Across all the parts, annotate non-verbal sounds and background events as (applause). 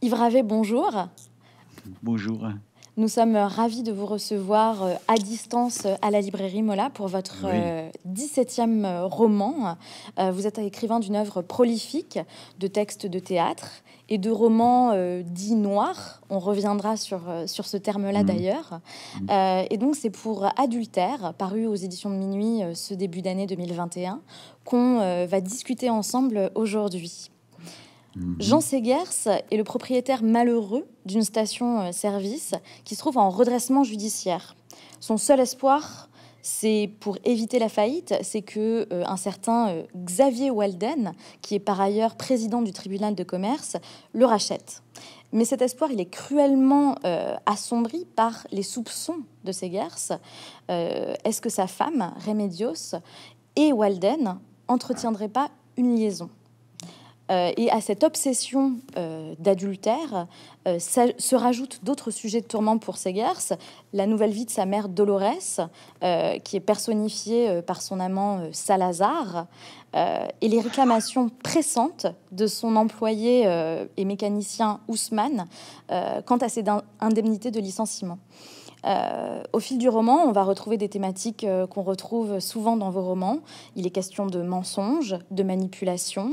Yves Ravet, bonjour. Bonjour. Nous sommes ravis de vous recevoir euh, à distance euh, à la librairie Mola pour votre 17e euh, roman. Vous êtes écrivain d'une œuvre prolifique de textes de théâtre et de romans dits noirs. On reviendra sur, sur ce terme-là mm. d'ailleurs. Mm. et donc, c'est pour Adultère, paru aux éditions de Minuit ce début d'année 2021, qu'on va discuter ensemble aujourd'hui. Mhm. Jean Segers est le propriétaire malheureux d'une station-service euh, qui se trouve en redressement judiciaire. Son seul espoir, c'est pour éviter la faillite, c'est que euh, un certain euh, Xavier Walden, qui est par ailleurs président du tribunal de commerce, le rachète. Mais cet espoir, il est cruellement assombri par les soupçons de Segers. Est-ce que sa femme, Remedios, et Walden entretiendraient pas une liaison euh, et à cette obsession euh, d'adultère euh, se rajoutent d'autres sujets de tourment pour Segers, la nouvelle vie de sa mère Dolores, qui est personnifiée par son amant Salazar, et les réclamations pressantes de son employé et mécanicien Ousmane quant à ses indemnités de licenciement. au fil du roman, on va retrouver des thématiques qu'on retrouve souvent dans vos romans. Il est question de mensonges, de manipulations,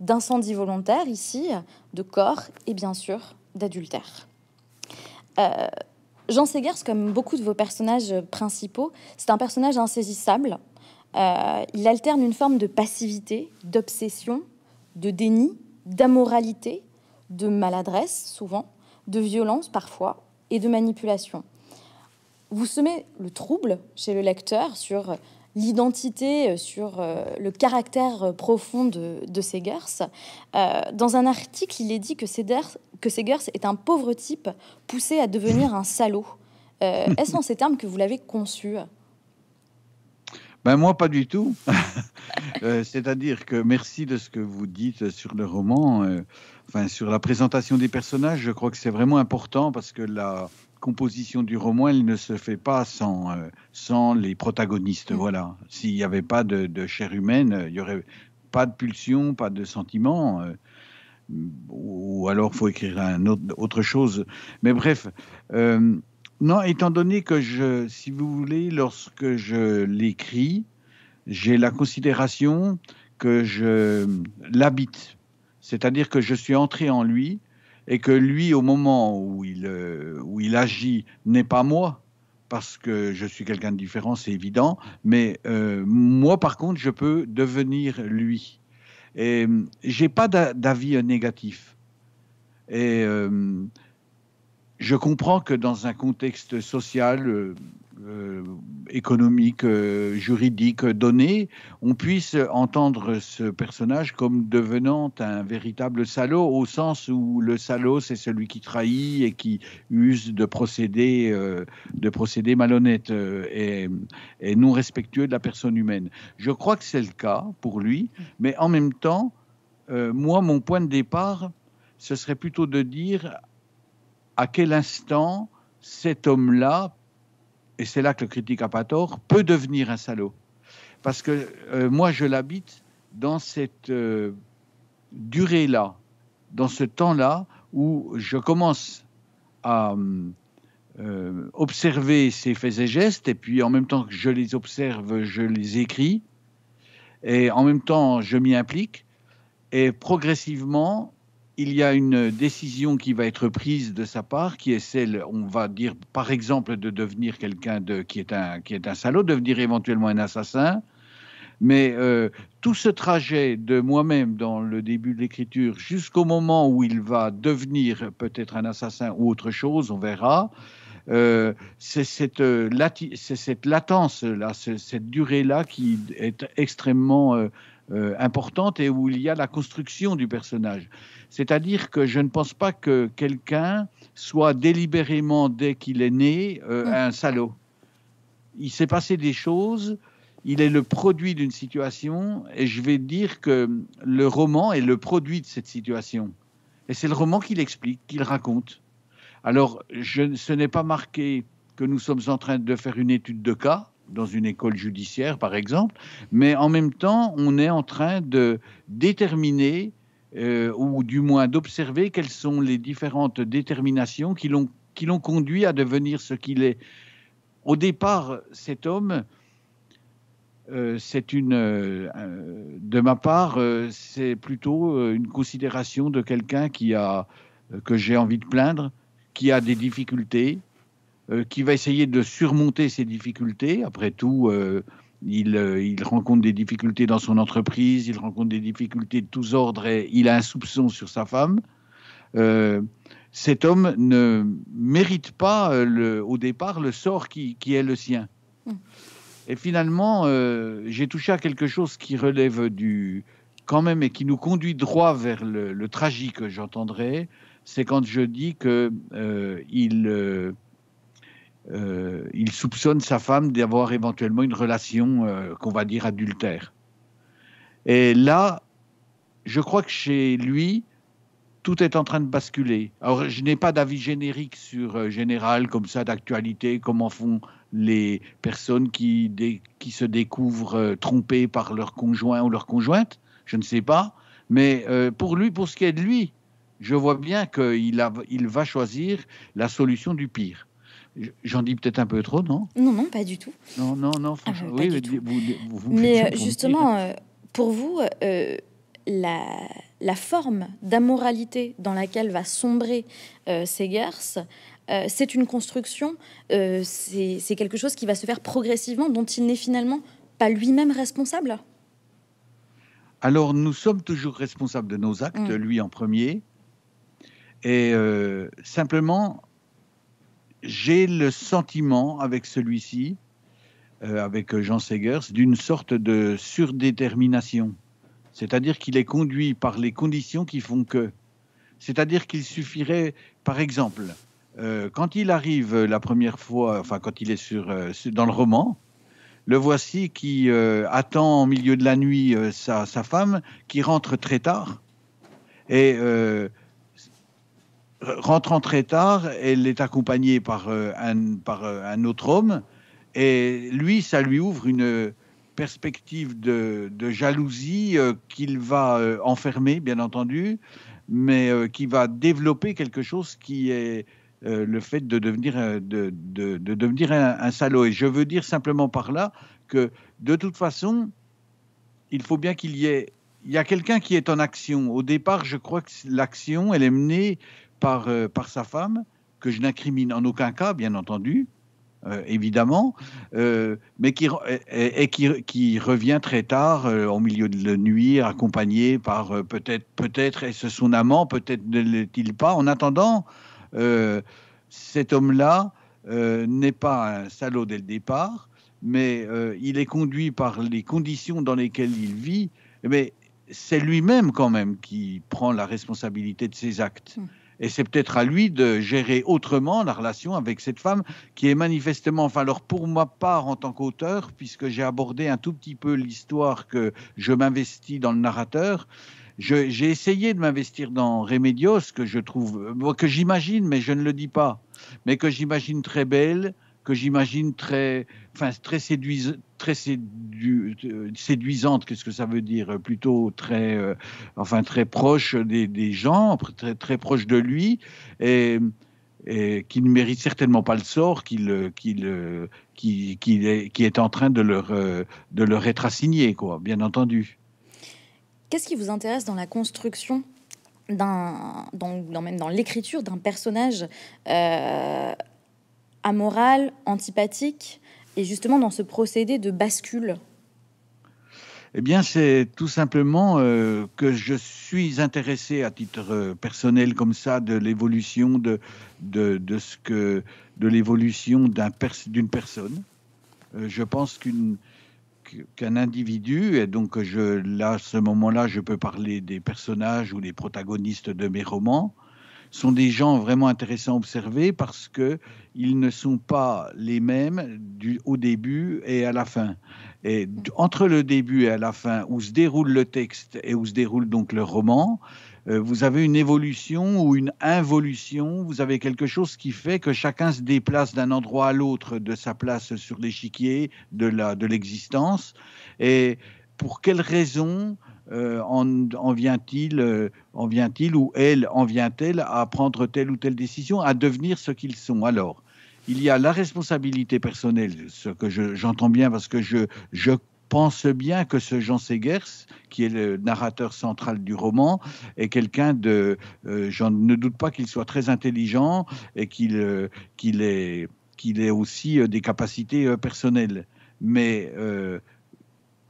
d'incendie volontaire ici, de corps et bien sûr d'adultère. Euh, Jean Segers, comme beaucoup de vos personnages principaux, c'est un personnage insaisissable. Euh, il alterne une forme de passivité, d'obsession, de déni, d'amoralité, de maladresse souvent, de violence parfois et de manipulation. Vous semez le trouble chez le lecteur sur l'identité, euh, sur euh, le caractère euh, profond de, de Segers. dans un article, il est dit que Segers, que Segers est un pauvre type poussé à devenir un salaud. (laughs) Est-ce en ces termes que vous l'avez conçu ben moi, pas du tout. (laughs) C'est-à-dire que merci de ce que vous dites sur le roman, enfin, sur la présentation des personnages. Je crois que c'est vraiment important parce que la, composition du roman, elle ne se fait pas sans, euh, sans les protagonistes. Mm. Voilà. S'il n'y avait pas de, chair humaine, euh, il n'y aurait pas de pulsion, pas de sentiment. Euh, ou alors il faut écrire un autre, autre chose. Mais bref, non, étant donné que je, si vous voulez, lorsque je l'écris, j'ai la considération que je l'habite, c'est-à-dire que je suis entré en lui et que lui, au moment euh, où il, agit, n'est pas moi, parce que je suis quelqu'un de différent, c'est évident, mais euh, moi, par contre, je peux devenir lui. Et euh, j'ai pas d'avis négatif. Et je comprends que dans un contexte social, euh, économique, euh, juridique euh, donné, on puisse entendre ce personnage comme devenant un véritable salaud, au sens où le salaud, c'est celui qui trahit et qui use de procédés, de procédés malhonnêtes et, et, non respectueux de la personne humaine. Je crois que c'est le cas pour lui, mais en même temps, moi, mon point de départ, ce serait plutôt de dire à quel instant cet homme-là et c'est là que le critique n'a pas tort, peut devenir un salaud. Parce que euh, moi, je l'habite dans cette euh, durée-là, dans ce temps-là où je commence à euh, observer ces faits et gestes, et puis en même temps que je les observe, je les écris, et en même temps je m'y implique, et progressivement, il y a une décision qui va être prise de sa part, qui est celle, on va dire, par exemple, de devenir quelqu'un de, qui, est un, qui est un salaud, devenir éventuellement un assassin. Mais euh, tout ce trajet de moi-même dans le début de l'écriture jusqu'au moment où il va devenir peut-être un assassin ou autre chose, on verra, euh, c'est cette, euh, cette latence-là, cette durée-là qui est extrêmement euh, importante et où il y a la construction du personnage. C'est-à-dire que je ne pense pas que quelqu'un soit délibérément, dès qu'il est né, euh, un salaud. Il s'est passé des choses, il est le produit d'une situation, et je vais dire que le roman est le produit de cette situation. Et c'est le roman qui l'explique, qui le raconte. Alors, ce n'est pas marqué que nous sommes en train de faire une étude de cas, dans une école judiciaire, par exemple, mais en même temps, on est en train de déterminer, euh, ou du moins d'observer, quelles sont les différentes déterminations qui l'ont conduit à devenir ce qu'il est. Au départ, cet homme, euh, c'est une, euh, de ma part, c'est plutôt une considération de quelqu'un qui a, que j'ai envie de plaindre, qui a des difficultés, euh, qui va essayer de surmonter ses difficultés. Après tout, euh, euh, il, rencontre des difficultés dans son entreprise, il rencontre des difficultés de tous ordres et il a un soupçon sur sa femme. cet homme ne mérite pas le, au départ le sort qui, est le sien. Hmm. Et finalement, j'ai touché à quelque chose qui relève du quand même et qui nous conduit droit vers le, le tragique, j'entendrai, c'est quand je dis que il euh, il soupçonne sa femme d'avoir éventuellement une relation euh, qu'on va dire adultère. Et là, je crois que chez lui, tout est en train de basculer. Alors, je n'ai pas d'avis générique sur euh, général comme ça d'actualité, comment font les personnes qui, se découvrent trompées par leur conjoint ou leur conjointe. Je ne sais pas. Mais pour lui, pour ce qui est de lui, je vois bien qu'il va choisir la solution du pire. J'en dis peut-être un peu trop, non Non, non, pas du tout. Non, non, non, ah, franchement. oui, mais, euh, justement, euh, pour vous, euh, la, la, forme d'amoralité dans laquelle va sombrer Segers, c'est une construction, c'est quelque chose qui va se faire progressivement, dont il n'est finalement pas lui-même responsable Alors, nous sommes toujours responsables de nos actes, mm. lui en premier. Et simplement, j'ai le sentiment avec celui-ci, euh, avec Jean Segers, d'une sorte de surdétermination. C'est-à-dire qu'il est conduit par les conditions qui font que. C'est-à-dire qu'il suffirait, par exemple, euh, quand il arrive la première fois, enfin quand il est sur, euh, dans le roman, le voici qui attend au milieu de la nuit sa, sa, femme, qui rentre très tard. Et rentrant très tard, elle est accompagnée par, euh, euh, un, autre homme. Et lui, ça lui ouvre une perspective de, jalousie euh, qu'il va enfermer, bien entendu, mais qui va développer quelque chose qui est le fait de devenir, de, devenir un, un, salaud. Et je veux dire simplement par là que, de toute façon, il faut bien qu'il y ait... Il y a quelqu'un qui est en action. Au départ, je crois que l'action, elle est menée par, euh, par sa femme, que je n'incrimine en aucun cas, bien entendu, euh, évidemment, euh, mais qui, et, qui, revient très tard, au milieu de la nuit, accompagné par peut-être, peut-être est-ce son amant, peut-être ne l'est-il pas. En attendant, cet homme-là n'est pas un salaud dès le départ, mais il est conduit par les conditions dans lesquelles il vit, mais c'est lui-même quand même qui prend la responsabilité de ses actes. Hmm. Et c'est peut-être à lui de gérer autrement la relation avec cette femme qui est manifestement, enfin, alors pour ma part en tant qu'auteur, puisque j'ai abordé un tout petit peu l'histoire que je m'investis dans le narrateur, j'ai essayé de m'investir dans Remedios, que je trouve, que j'imagine, mais je ne le dis pas, mais que j'imagine très belle, que j'imagine très, enfin, très séduisante, très euh, séduisante, qu'est-ce que ça veut dire euh, Plutôt très, euh, enfin très proche des, gens, très, très proche de lui, et, qui ne mérite certainement pas le sort qu'il qui, est, en train de leur, de être assigné, quoi, bien entendu. Qu'est-ce qui vous intéresse dans la construction même dans l'écriture d'un personnage amoral, antipathique et justement dans ce procédé de bascule eh bien, c'est tout simplement euh, que je suis intéressé à titre euh, personnel comme ça de l'évolution de, ce que de l'évolution d'un d'une personne. Euh, je pense qu'une qu'un individu, et donc je, là, ce moment-là, je peux parler des personnages ou des protagonistes de mes romans, sont des gens vraiment intéressants à observer parce que ils ne sont pas les mêmes du, au début et à la fin. Et entre le début et à la fin, où se déroule le texte et où se déroule donc le roman, euh, vous avez une évolution ou une involution, vous avez quelque chose qui fait que chacun se déplace d'un endroit à l'autre de sa place sur l'échiquier de l'existence. De et pour quelles raisons euh, en, vient-il euh, en vient il ou elle en vient-elle à prendre telle ou telle décision, à devenir ce qu'ils sont Alors, il y a la responsabilité personnelle, ce que j'entends bien parce que je, pense bien que ce Jean Segers, qui est le narrateur central du roman, est quelqu'un de... Euh, j'en ne doute pas qu'il soit très intelligent et qu'il qu'il qu'il ait aussi des capacités personnelles. Mais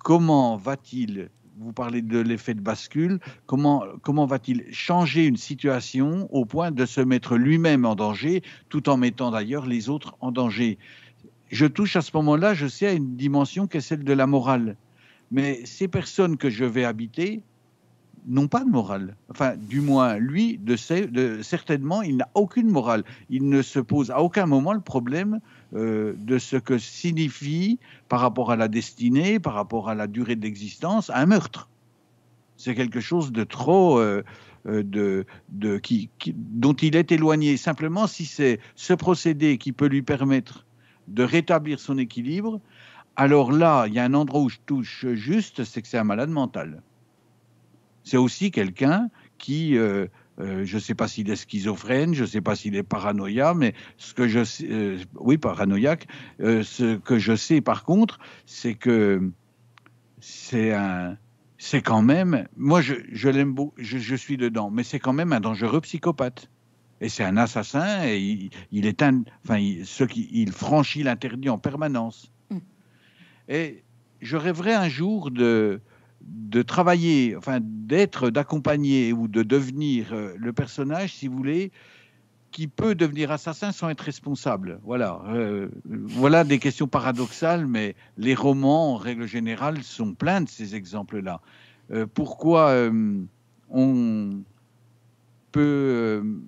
comment va-t-il vous parlez de l'effet de bascule, comment, comment va-t-il changer une situation au point de se mettre lui-même en danger, tout en mettant d'ailleurs les autres en danger Je touche à ce moment-là, je sais, à une dimension qui est celle de la morale. Mais ces personnes que je vais habiter, n'ont pas de morale. Enfin, du moins, lui, de, certainement, il n'a aucune morale. Il ne se pose à aucun moment le problème euh, de ce que signifie, par rapport à la destinée, par rapport à la durée d'existence, un meurtre. C'est quelque chose de trop... Euh, euh, de, qui, dont il est éloigné. Simplement, si c'est ce procédé qui peut lui permettre de rétablir son équilibre, alors là, il y a un endroit où je touche juste, c'est que c'est un malade mental c'est aussi quelqu'un qui, euh, euh, je ne sais pas s'il est schizophrène, je ne sais pas s'il est paranoïaque, mais ce que je sais, euh, oui, paranoïaque, ce que je sais par contre, c'est que c'est un, c'est quand même, moi je, l'aime beaucoup, je, suis dedans, mais c'est quand même un dangereux psychopathe. Et c'est un assassin, et il, est enfin, ce qui, il franchit l'interdit en permanence. Mm. Et je rêverais un jour de, de travailler, enfin d'être, d'accompagner ou de devenir euh, le personnage, si vous voulez, qui peut devenir assassin sans être responsable. Voilà, euh, voilà des questions paradoxales, mais les romans, en règle générale, sont pleins de ces exemples-là. Euh, pourquoi on peut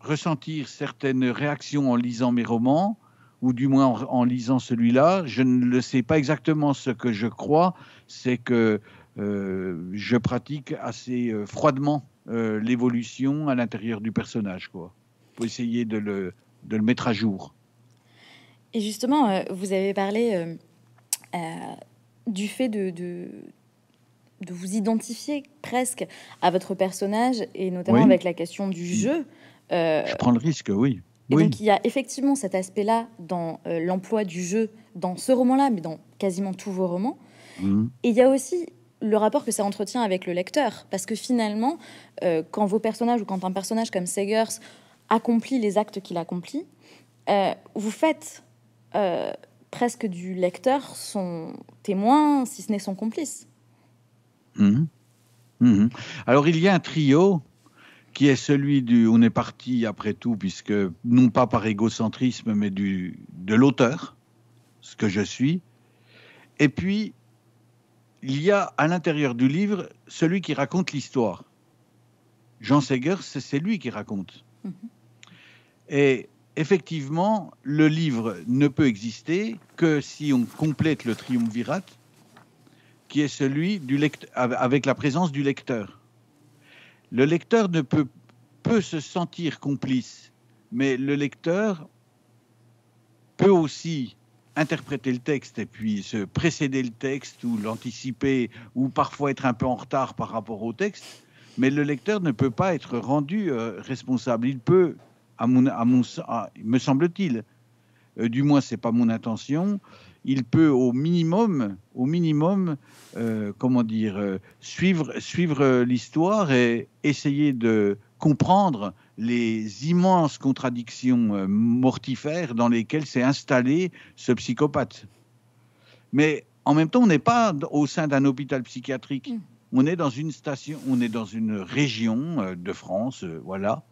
ressentir certaines réactions en lisant mes romans ou du moins en, lisant celui-là, je ne le sais pas exactement. Ce que je crois, c'est que euh, je pratique assez euh, froidement euh, l'évolution à l'intérieur du personnage, quoi, pour essayer de le, de le mettre à jour. Et justement, vous avez parlé du fait de, de, vous identifier presque à votre personnage, et notamment avec la question du jeu. je prends le risque, oui. Et donc il y a effectivement cet aspect-là dans euh, l'emploi du jeu dans ce roman-là, mais dans quasiment tous vos romans. Mmh. Et il y a aussi le rapport que ça entretient avec le lecteur, parce que finalement, euh, quand vos personnages ou quand un personnage comme Segers accomplit les actes qu'il accomplit, euh, vous faites presque du lecteur son témoin, si ce n'est son complice. Mmh. Mmh. Alors il y a un trio qui est celui du. On est parti après tout, puisque non pas par égocentrisme, mais du, de l'auteur, ce que je suis. Et puis, il y a à l'intérieur du livre celui qui raconte l'histoire. Jean Seger, c'est lui qui raconte. Mhm. Et effectivement, le livre ne peut exister que si on complète le triumvirat, qui est celui du avec la présence du lecteur. Le lecteur ne peut, se sentir complice, mais le lecteur peut aussi interpréter le texte et puis se précéder le texte ou l'anticiper ou parfois être un peu en retard par rapport au texte, mais le lecteur ne peut pas être rendu euh, responsable. Il peut, à mon, me semble-t-il, euh, du moins n'est pas mon intention, il peut au minimum, au minimum, euh, comment dire, euh, suivre, suivre euh, l'histoire et essayer de comprendre les immenses contradictions mortifères dans lesquelles s'est installé ce psychopathe. Mais en même temps, on n'est pas au sein d'un hôpital psychiatrique. Mm. On est dans une station, on est dans une région de France, voilà.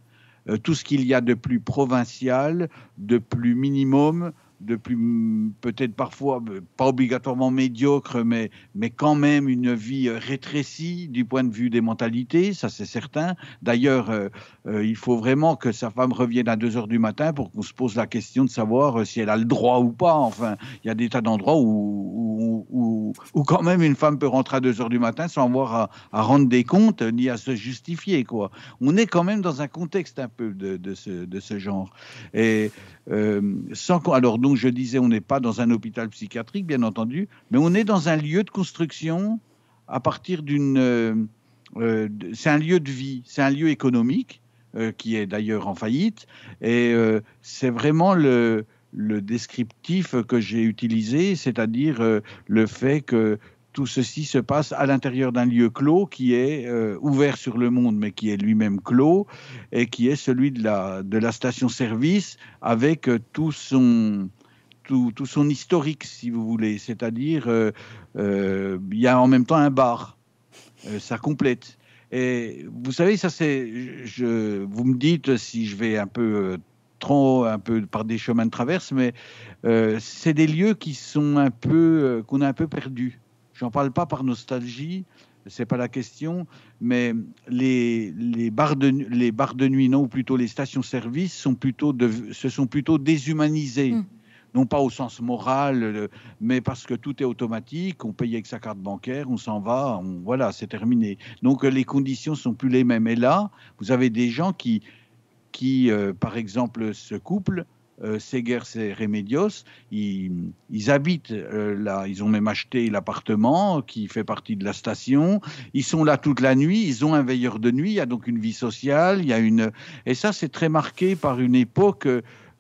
Tout ce qu'il y a de plus provincial, de plus minimum, depuis mm, peut-être parfois, pas obligatoirement médiocre, mais, mais quand même une vie euh, rétrécie du point de vue des mentalités, ça c'est certain. D'ailleurs, euh, euh, il faut vraiment que sa femme revienne à 2 heures du matin pour qu'on se pose la question de savoir si elle a le droit ou pas. Enfin, il y a des tas d'endroits où, où, où, quand même une femme peut rentrer à 2 heures du matin sans avoir à, rendre des comptes ni à se justifier. Quoi. On est quand même dans un contexte un peu de, de, ce, genre. Et sans, alors, nous, donc je disais, on n'est pas dans un hôpital psychiatrique, bien entendu, mais on est dans un lieu de construction à partir d'une... Euh, euh, c'est un lieu de vie, c'est un lieu économique euh, qui est d'ailleurs en faillite, et c'est vraiment le, le, descriptif que j'ai utilisé, c'est-à-dire le fait que tout ceci se passe à l'intérieur d'un lieu clos qui est ouvert sur le monde, mais qui est lui-même clos et qui est celui de la, de la station-service avec tout son, tout, son historique, si vous voulez. C'est-à-dire, euh, euh, il y a en même temps un bar. Euh, ça complète. Et vous savez, ça c'est. Je, vous me dites si je vais un peu trop, un peu par des chemins de traverse, mais c'est des lieux qui sont un peu qu'on a un peu perdus. J'en parle pas par nostalgie, c'est pas la question, mais les, bars de les bars de nuit non, ou plutôt les stations-service sont plutôt de, se sont plutôt déshumanisés mmh non pas au sens moral, euh, mais parce que tout est automatique, on paye avec sa carte bancaire, on s'en va, voilà, c'est terminé. Donc euh, les conditions sont plus les mêmes. Et là, vous avez des gens qui, qui euh, par exemple, ce couple, euh, et Remedios, ils, habitent là, ils ont même acheté l'appartement qui fait partie de la station, ils sont là toute la nuit, ils ont un veilleur de nuit, il y a donc une vie sociale, il y a une... Et ça, c'est très marqué par une époque...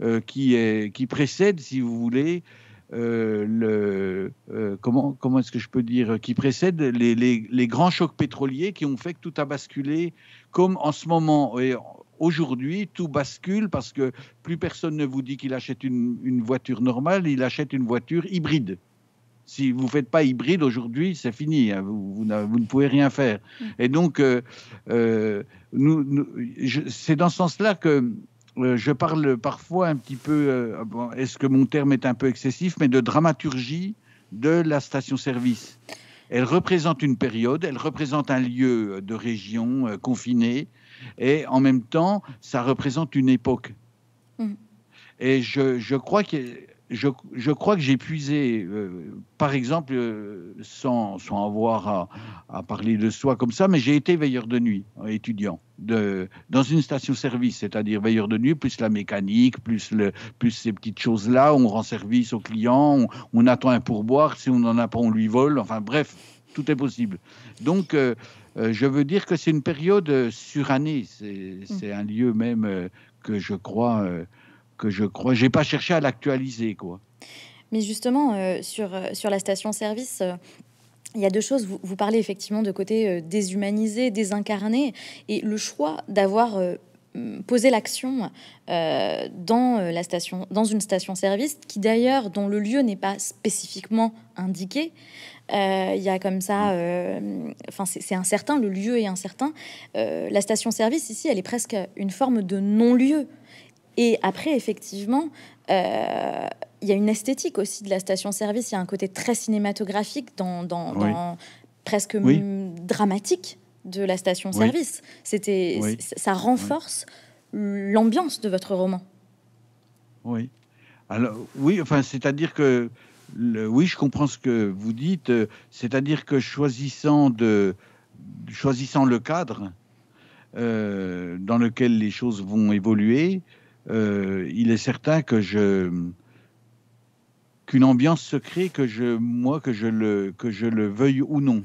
Euh, qui, est, qui précède, si vous voulez, euh, le, euh, comment, comment est-ce que je peux dire, qui précède les, les, les, grands chocs pétroliers qui ont fait que tout a basculé, comme en ce moment. Et aujourd'hui, tout bascule parce que plus personne ne vous dit qu'il achète une, une, voiture normale, il achète une voiture hybride. Si vous ne faites pas hybride aujourd'hui, c'est fini, hein, vous, vous, ne pouvez rien faire. Mm. Et donc, nous, c'est dans ce sens-là que euh, je parle parfois un petit peu, euh, est-ce que mon terme est un peu excessif, mais de dramaturgie de la station-service. Elle représente une période, elle représente un lieu de région euh, confiné, et en même temps, ça représente une époque. Mm. Et je, je crois que je, crois que j'ai puisé, euh, par exemple, euh, sans, avoir à, parler de soi comme ça, mais j'ai été veilleur de nuit, euh, étudiant, de, dans une station-service, c'est-à-dire veilleur de nuit, plus la mécanique, plus, le, plus ces petites choses-là, on rend service aux clients, on, attend un pourboire, si on n'en a pas, on lui vole, enfin bref, tout est possible. Donc, je veux dire que c'est une période surannée, mmh. c'est un lieu même que je crois que je crois. J'ai pas cherché à l'actualiser, quoi. Mais justement, euh, sur, euh, sur la station-service, euh, il y a deux choses. Vous, vous parlez effectivement de côté déshumanisé, désincarné, et le choix d'avoir posé l'action dans la station, dans une station-service qui d'ailleurs dont le lieu n'est pas spécifiquement indiqué. Il y a comme ça, mm. enfin c'est incertain, le lieu est incertain. la station-service ici, elle est presque une forme de non-lieu. Et après, effectivement, euh, il y a une esthétique aussi de la station-service. Il y a un côté très cinématographique, dans, presque dramatique de la station-service. C'était, ça renforce l'ambiance de votre roman. Oui. Alors oui, enfin, c'est-à-dire que oui, je comprends ce que vous dites. C'est-à-dire que choisissant de choisissant le cadre euh, dans lequel les choses vont évoluer, euh, il est certain que je qu'une ambiance se crée, que je, moi, que je le, que je le veuille ou non.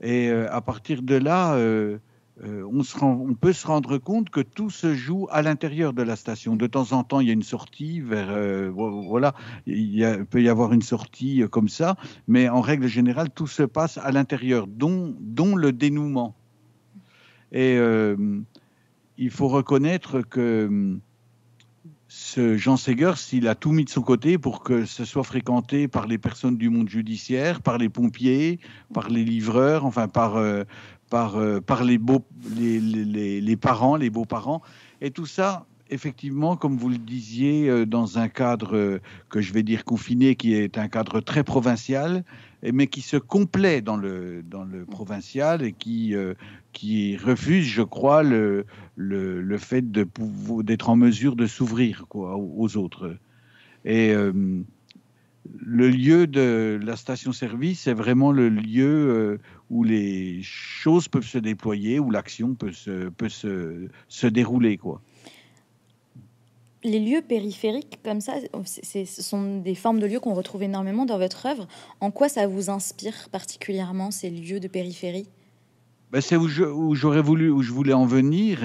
Et euh, à partir de là, euh, on, se rend, on, peut se rendre compte que tout se joue à l'intérieur de la station. De temps en temps, il y a une sortie vers, voilà, il peut y avoir une sortie comme ça, mais en règle générale, tout se passe à l'intérieur, dont, dont, le dénouement. Et euh, il faut reconnaître que hum, ce Jean Segers, s'il a tout mis de son côté pour que ce soit fréquenté par les personnes du monde judiciaire, par les pompiers, par les livreurs, enfin par, euh, euh, les, les parents, les beaux-parents. Et tout ça, effectivement, comme vous le disiez, euh, dans un cadre que je vais dire confiné, qui est un cadre très provincial, mais qui se complaît dans le, dans le provincial et qui, euh, qui refuse, je crois, le, le, le fait d'être en mesure de s'ouvrir aux autres. Et euh, le lieu de la station-service est vraiment le lieu euh, où les choses peuvent se déployer, où l'action peut se, peut se, se dérouler. quoi les lieux périphériques comme ça, ce sont des formes de lieux qu'on retrouve énormément dans votre œuvre. En quoi ça vous inspire particulièrement ces lieux de périphérie ben, C'est où, j'aurais voulu, où je voulais en venir.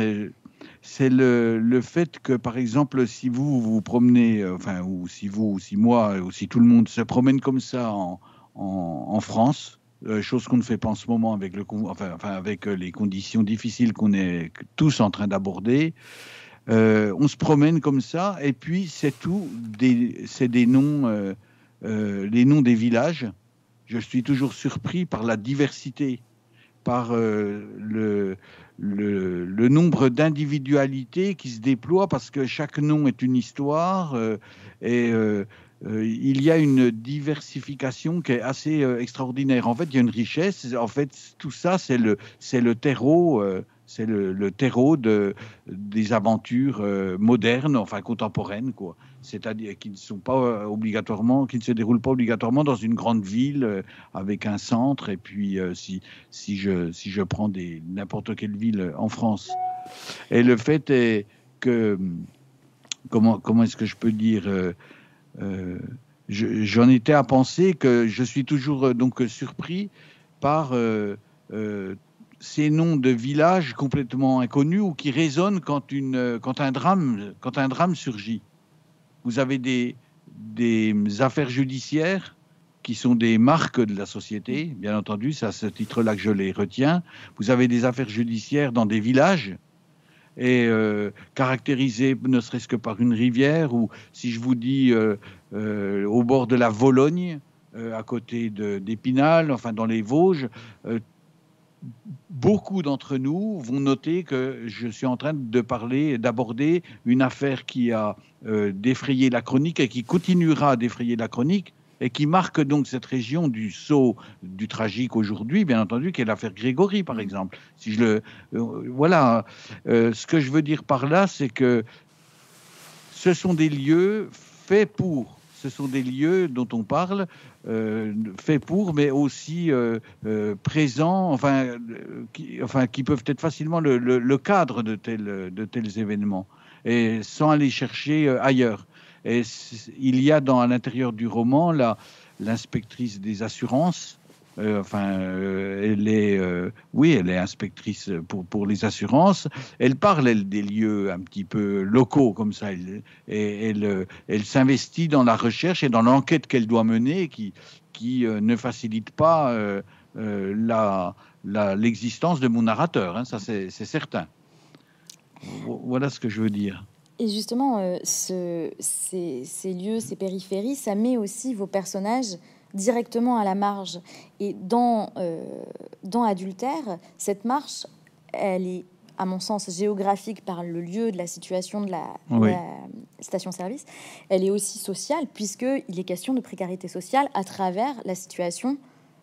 c'est le, le, fait que, par exemple, si vous vous promenez, euh, enfin, ou si vous, ou si moi, ou si tout le monde se promène comme ça en, en, France, euh, chose qu'on ne fait pas en ce moment avec, le, enfin avec euh, les conditions difficiles qu'on est tous en train d'aborder, euh, on se promène comme ça, et puis c'est tout, c'est des noms, euh, euh, les noms des villages. Je suis toujours surpris par la diversité, par le, nombre d'individualités qui se déploient, parce que chaque nom est une histoire, et il y a une diversification qui est assez extraordinaire. En fait, il y a une richesse, en fait, tout ça, c'est le, le terreau. C'est le, terreau de, des aventures euh, modernes, enfin contemporaines, quoi. C'est-à-dire qui ne sont pas euh, obligatoirement, qui ne se déroulent pas obligatoirement dans une grande ville euh, avec un centre. Et puis, si, je, prends n'importe quelle ville en France. Et le fait est que, comment, comment est-ce que je peux dire J'en étais à penser que je suis toujours donc surpris par ces noms de villages complètement inconnus ou qui résonnent quand, une, quand, un, drame, quand un drame surgit. Vous avez des, des affaires judiciaires qui sont des marques de la société, bien entendu, c'est à ce titre-là que je les retiens. Vous avez des affaires judiciaires dans des villages, et euh, caractérisées ne serait-ce que par une rivière, ou si je vous dis euh, euh, au bord de la Vologne, à côté d'Épinal, enfin dans les Vosges, beaucoup d'entre nous vont noter que je suis en train de parler, d'aborder une affaire qui a euh, défrayé la chronique et qui continuera à défrayer la chronique et qui marque donc cette région du saut du tragique aujourd'hui, bien entendu, qui est l'affaire Grégory, par exemple. Euh, voilà, euh, ce que je veux dire par là, c'est que ce sont des lieux faits pour ce sont des lieux dont on parle, euh, faits pour, mais aussi euh, euh, présents, enfin qui, enfin, qui peuvent être facilement le, cadre de, tels, de tels événements, et sans aller chercher ailleurs. Et il y a dans à l'intérieur du roman l'inspectrice des assurances euh, enfin, euh, elle est, euh, oui, elle est inspectrice pour, pour les assurances. Elle parle, des lieux un petit peu locaux comme ça. Elle, elle, elle, s'investit dans la recherche et dans l'enquête qu'elle doit mener qui, qui ne facilite pas l'existence la, de mon narrateur. Hein, ça, c'est certain. Voilà ce que je veux dire. Et justement, ce, ces lieux, ces périphéries, ça met aussi vos personnages directement à la marge. Et dans, euh, dans Adultère, cette marche, elle est, à mon sens, géographique par le lieu de la situation de la, station-service. Elle est aussi sociale, puisqu'il est question de précarité sociale à travers la situation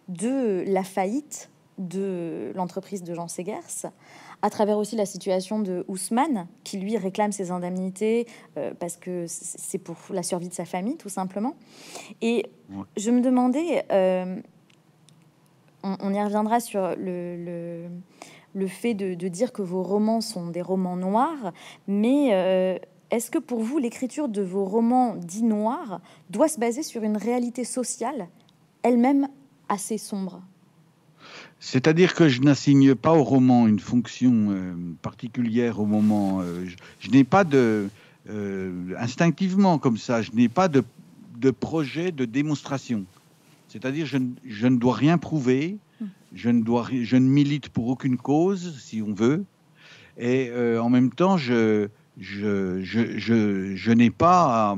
de la faillite de l'entreprise de Jean Segers à travers aussi la situation de Ousmane, qui lui réclame ses indemnités euh, parce que c'est pour la survie de sa famille, tout simplement. Et je me demandais, euh, on, y reviendra sur le, le, fait de, dire que vos romans sont des romans noirs, mais... Euh, est-ce que pour vous, l'écriture de vos romans dits noirs doit se baser sur une réalité sociale, elle-même assez sombre c'est-à-dire que je n'assigne pas au roman une fonction euh, particulière au moment. Euh, je, n'ai pas de. Euh, instinctivement, comme ça, je n'ai pas de, projet de démonstration. C'est-à-dire, je, je, ne dois rien prouver, hmm. je ne, dois, je ne milite pour aucune cause, si on veut, et en même temps, je, je, je n'ai pas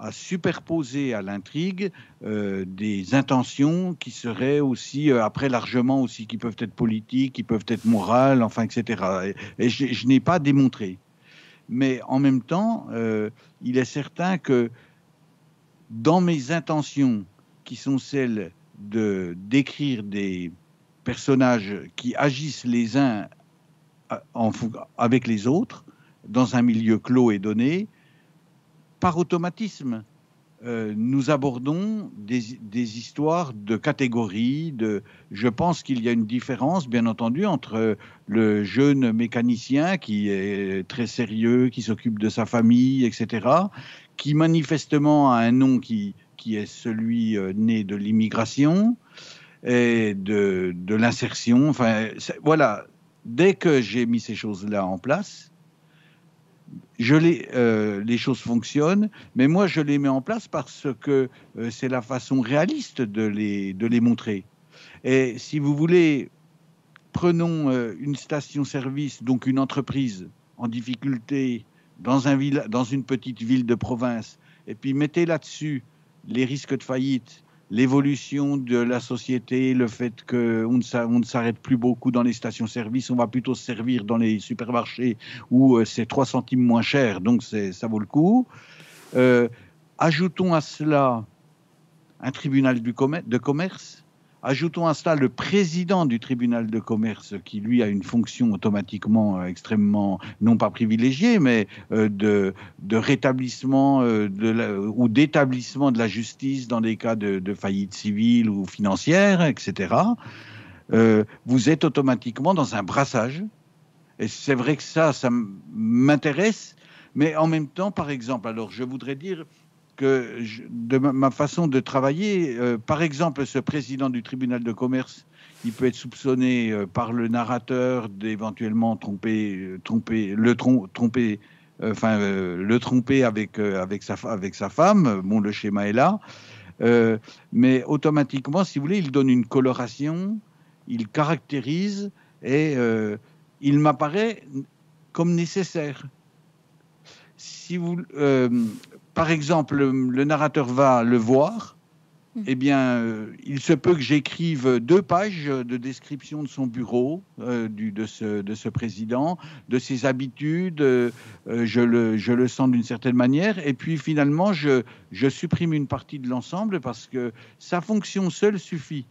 à superposer à l'intrigue euh, des intentions qui seraient aussi, euh, après largement aussi, qui peuvent être politiques, qui peuvent être morales, enfin, etc. Et, je, n'ai pas démontré. Mais en même temps, euh, il est certain que dans mes intentions, qui sont celles de décrire des personnages qui agissent les uns avec les autres, dans un milieu clos et donné, par automatisme, euh, nous abordons des, histoires de catégories. je pense qu'il y a une différence, bien entendu, entre le jeune mécanicien qui est très sérieux, qui s'occupe de sa famille, etc., qui manifestement a un nom qui, qui est celui euh, né de l'immigration et de, de l'insertion. Enfin, voilà, dès que j'ai mis ces choses-là en place, je les, euh, les choses fonctionnent, mais moi je les mets en place parce que euh, c'est la façon réaliste de les, de les montrer. Et si vous voulez, prenons euh, une station-service, donc une entreprise en difficulté dans, un dans une petite ville de province, et puis mettez là-dessus les risques de faillite l'évolution de la société, le fait qu'on ne s'arrête plus beaucoup dans les stations-service, on va plutôt se servir dans les supermarchés où euh, c'est 3 centimes moins cher, donc ça vaut le coup. Euh, ajoutons à cela un tribunal du de commerce Ajoutons à cela le président du tribunal de commerce qui, lui, a une fonction automatiquement euh, extrêmement, non pas privilégiée, mais euh, de, de rétablissement euh, de ou d'établissement de la justice dans des cas de, faillite civile ou financière, etc. vous êtes automatiquement dans un brassage. Et c'est vrai que ça, ça m'intéresse, mais en même temps, par exemple, alors je voudrais dire, que de ma façon de travailler, euh, par exemple, ce président du tribunal de commerce, il peut être soupçonné euh, par le narrateur d'éventuellement tromper, euh, tromper, le tromper, enfin le tromper avec avec sa avec sa femme. Bon, le schéma est là, mais automatiquement, si vous voulez, il donne une coloration, il caractérise et il m'apparaît comme nécessaire si vous, par exemple, le, narrateur va le voir, mm. eh bien, euh, il se peut que j'écrive deux pages de description de son bureau, euh, de, ce, président, de ses habitudes, euh, je, le, je, le, sens d'une certaine manière, et puis finalement, je, je supprime une partie de l'ensemble parce que sa fonction seule suffit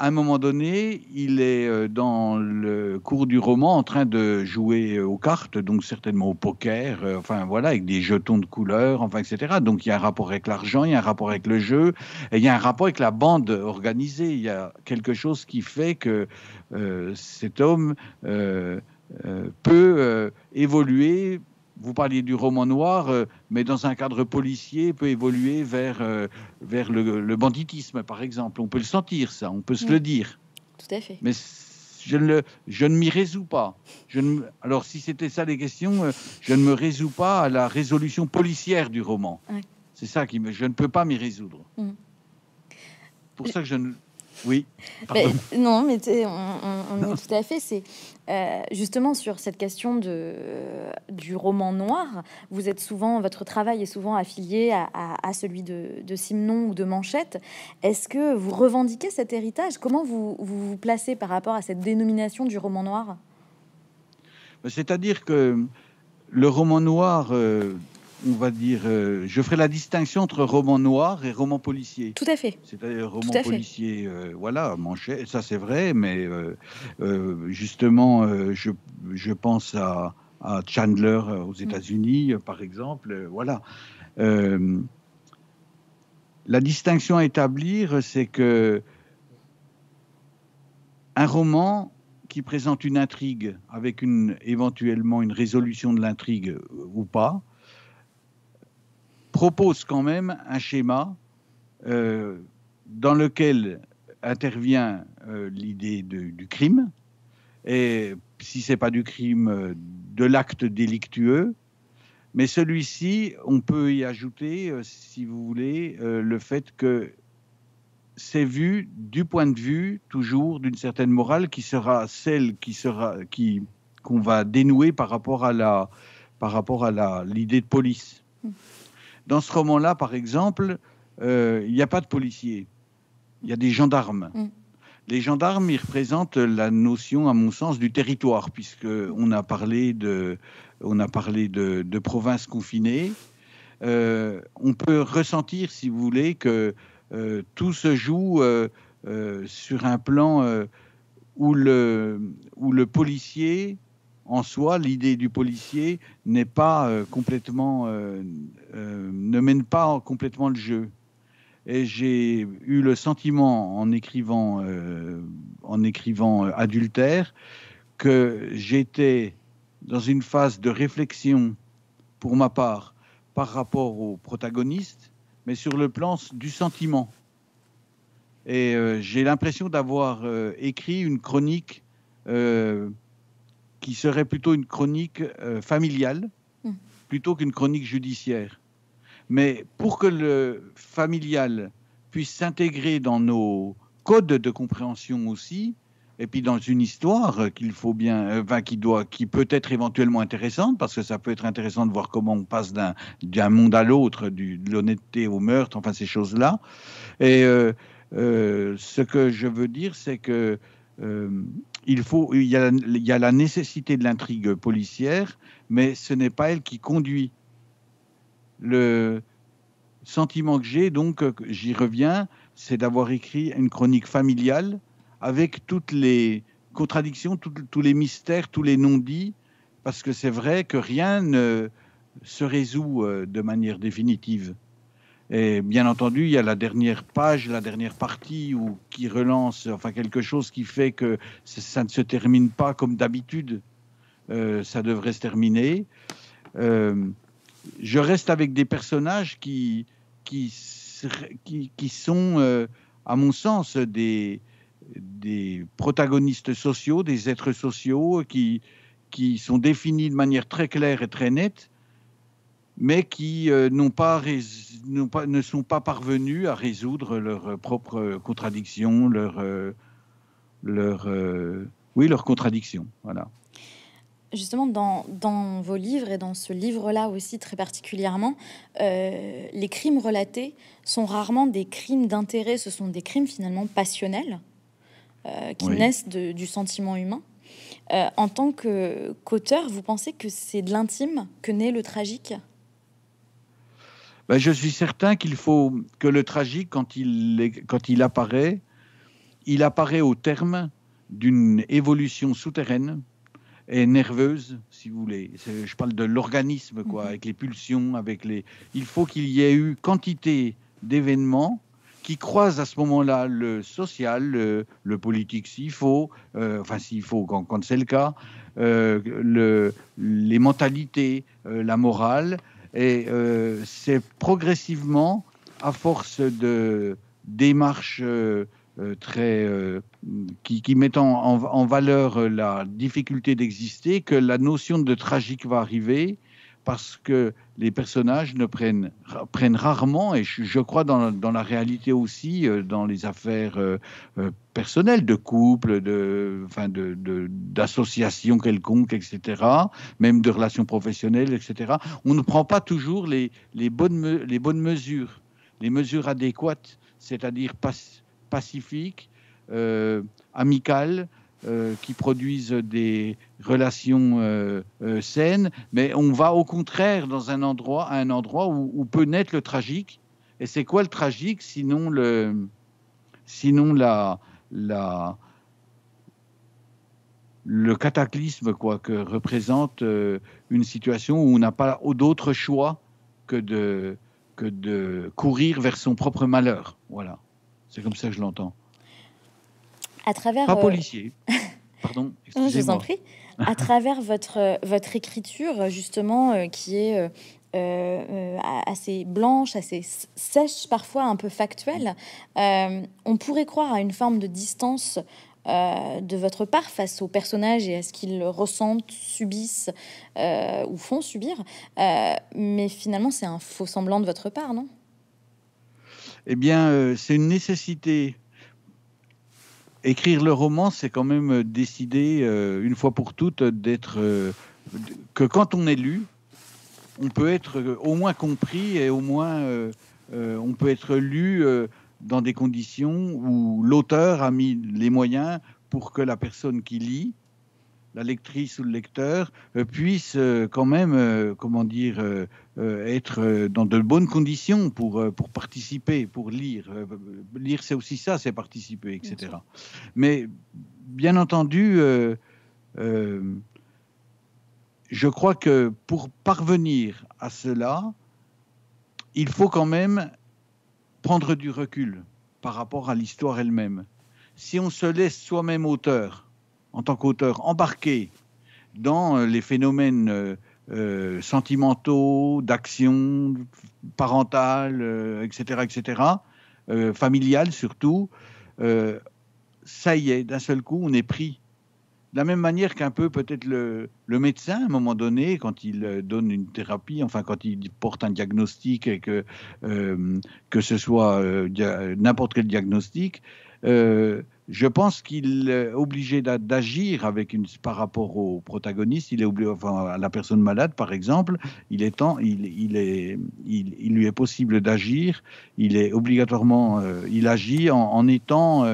à un moment donné, il est euh, dans le cours du roman en train de jouer euh, aux cartes, donc certainement au poker, euh, enfin voilà, avec des jetons de couleur, enfin etc. Donc il y a un rapport avec l'argent, il y a un rapport avec le jeu, et il y a un rapport avec la bande organisée. Il y a quelque chose qui fait que cet homme peut évoluer vous parliez du roman noir, euh, mais dans un cadre policier, peut évoluer vers, euh, vers le, banditisme, par exemple. On peut le sentir, ça, on peut se mm. le dire. Tout à fait. Mais je ne, je ne m'y résous pas. Je ne, alors, si c'était ça les questions, euh, je ne me résous pas à la résolution policière du roman. C'est ça qui me. Je ne peux pas m'y résoudre. Mm. Pour ça que je ne, oui. (laughs) non, mais on, Est tout à fait. C'est euh, justement sur cette question de, du roman noir. Vous êtes souvent, votre travail est souvent affilié à, celui de, Simon ou de Manchette. Est-ce que vous revendiquez cet héritage Comment vous, vous, placez par rapport à cette dénomination du roman noir C'est-à-dire que le roman noir, euh, on va dire, euh, je ferai la distinction entre roman noir et roman policier. Tout à fait. C'est-à-dire roman policier, euh, voilà, ça c'est vrai, mais euh, justement, je, pense à, Chandler aux mm. États-Unis, par exemple, voilà. la distinction à établir, c'est que un roman qui présente une intrigue avec éventuellement une résolution de l'intrigue ou pas, propose quand même un schéma euh, dans lequel intervient euh, l'idée du crime, et si ce n'est pas du crime, euh, de l'acte délictueux. Mais celui-ci, on peut y ajouter, si vous voulez, le fait que c'est vu du point de vue toujours d'une certaine morale qui sera celle qui sera qui qu'on va dénouer par rapport à la par rapport à l'idée de police. Mmh. Dans ce roman-là, par exemple, euh, il n'y a pas de policiers, il y a des gendarmes. Mm. Les gendarmes, ils représentent la notion, à mon sens, du territoire, puisque on a parlé de, on a parlé de, provinces confinées. Euh, on peut ressentir, si vous voulez, que euh, tout se joue sur un plan où le, où le policier en soi, l'idée du policier n'est pas euh, complètement, euh, euh, ne mène pas complètement le jeu. Et j'ai eu le sentiment en écrivant, en écrivant Adultère que j'étais dans une phase de réflexion pour ma part par rapport au protagoniste, mais sur le plan du sentiment. Et j'ai l'impression d'avoir écrit une chronique qui serait plutôt une chronique euh, familiale hmm. plutôt qu'une chronique judiciaire. Mais pour que le familial puisse s'intégrer dans nos codes de compréhension aussi, et puis dans une histoire qu'il faut bien, euh, qui doit, qui peut être éventuellement intéressante, parce que ça peut être intéressant de voir comment on passe d'un, d'un monde à l'autre, du, de l'honnêteté au meurtre, enfin ces choses-là. Et euh, ce que je veux dire, c'est que il, faut, il, y a, la nécessité de l'intrigue policière, mais ce n'est pas elle qui conduit. Le sentiment que j'ai, donc euh, j'y reviens, c'est d'avoir écrit une chronique familiale avec toutes les contradictions, tous les mystères, tous les non-dits, parce que c'est vrai que rien ne se résout euh, de manière définitive bien entendu, il y a la dernière page, la dernière partie ou qui relance, enfin quelque chose qui fait que ça ne se termine pas comme d'habitude. Euh, ça devrait se terminer. Euh, je reste avec des personnages qui, qui, qui, sont, euh, à mon sens, des, des protagonistes sociaux, des êtres sociaux qui, qui sont définis de manière très claire et très nette mais qui euh, ne sont pas parvenus à résoudre leurs propres contradictions, leur, euh, euh, oui, leurs contradictions. Voilà. Justement, dans, vos livres et dans ce livre-là aussi très particulièrement, les crimes relatés sont rarement des crimes d'intérêt, ce sont des crimes finalement passionnels qui naissent du sentiment humain. en tant qu'auteur, vous pensez que c'est de l'intime que naît le tragique ben, je suis certain qu'il faut que le tragique, quand il, apparaît, il apparaît au terme d'une évolution souterraine et nerveuse, si vous voulez. Je parle de l'organisme, quoi, mhm. avec les pulsions, avec les. Il faut qu'il y ait eu quantité d'événements qui croisent à ce moment-là le social, le, politique s'il faut, euh, enfin s'il faut quand, c'est le cas, euh, le, les mentalités, euh, la morale, et euh, c'est progressivement, à force de démarches euh, euh, très qui, mettent en, valeur la difficulté d'exister, que la notion de tragique va arriver, parce que les personnages ne prennent, prennent rarement, et je, crois dans, la réalité aussi, euh, dans les affaires euh, euh, personnelles, de couple, de, enfin de, d'associations quelconques, etc., même de relations professionnelles, etc., on ne prend pas toujours les, les, bonnes, les bonnes mesures, les mesures adéquates, c'est-à-dire pacifiques, amicales, qui produisent des, relation euh, euh, saine, mais on va au contraire dans un endroit, à un endroit où, peut naître le tragique. Et c'est quoi le tragique sinon le, sinon la, la, le cataclysme quoi que représente euh, une situation où on n'a pas d'autre choix que de que de courir vers son propre malheur. Voilà, c'est comme ça que je l'entends. À travers pas policier. (laughs) Pardon. Je vous à travers votre, euh, votre écriture, justement, euh, qui est euh, assez blanche, assez sèche, parfois un peu factuelle, on pourrait croire à une forme de distance de votre part face aux personnages et à ce qu'ils ressentent, subissent ou font subir. mais finalement, c'est un faux semblant de votre part, non Eh bien, c'est une nécessité écrire le roman, c'est quand même euh, décider euh, une fois pour toutes euh, d'être que quand on est lu, on peut être au moins compris et au moins on peut être lu dans des conditions où l'auteur a mis les moyens pour que la personne qui lit, la lectrice ou le lecteur, puisse quand même, comment dire, euh, être euh, dans de bonnes conditions pour, euh, pour participer, pour lire. Lire, c'est aussi ça, c'est participer, etc. Mais bien entendu, je crois que pour parvenir à cela, il faut quand même prendre du recul par rapport à l'histoire elle-même. Si on se laisse soi-même auteur, en tant qu'auteur, embarqué dans les phénomènes euh, sentimentaux, d'action, parentale, etc., etc., euh, euh surtout, euh, ça y est, d'un seul coup, on est pris. De la même manière qu'un peu peut-être le, médecin, à un moment donné, quand il donne une thérapie, enfin quand il porte un diagnostic et que, que ce soit n'importe quel diagnostic, je pense qu'il est obligé d'agir avec une, par rapport au protagoniste, il est obligé, enfin, à la personne malade par exemple, il est temps, il, est, il, lui est possible d'agir, il est obligatoirement, euh, il agit en, étant,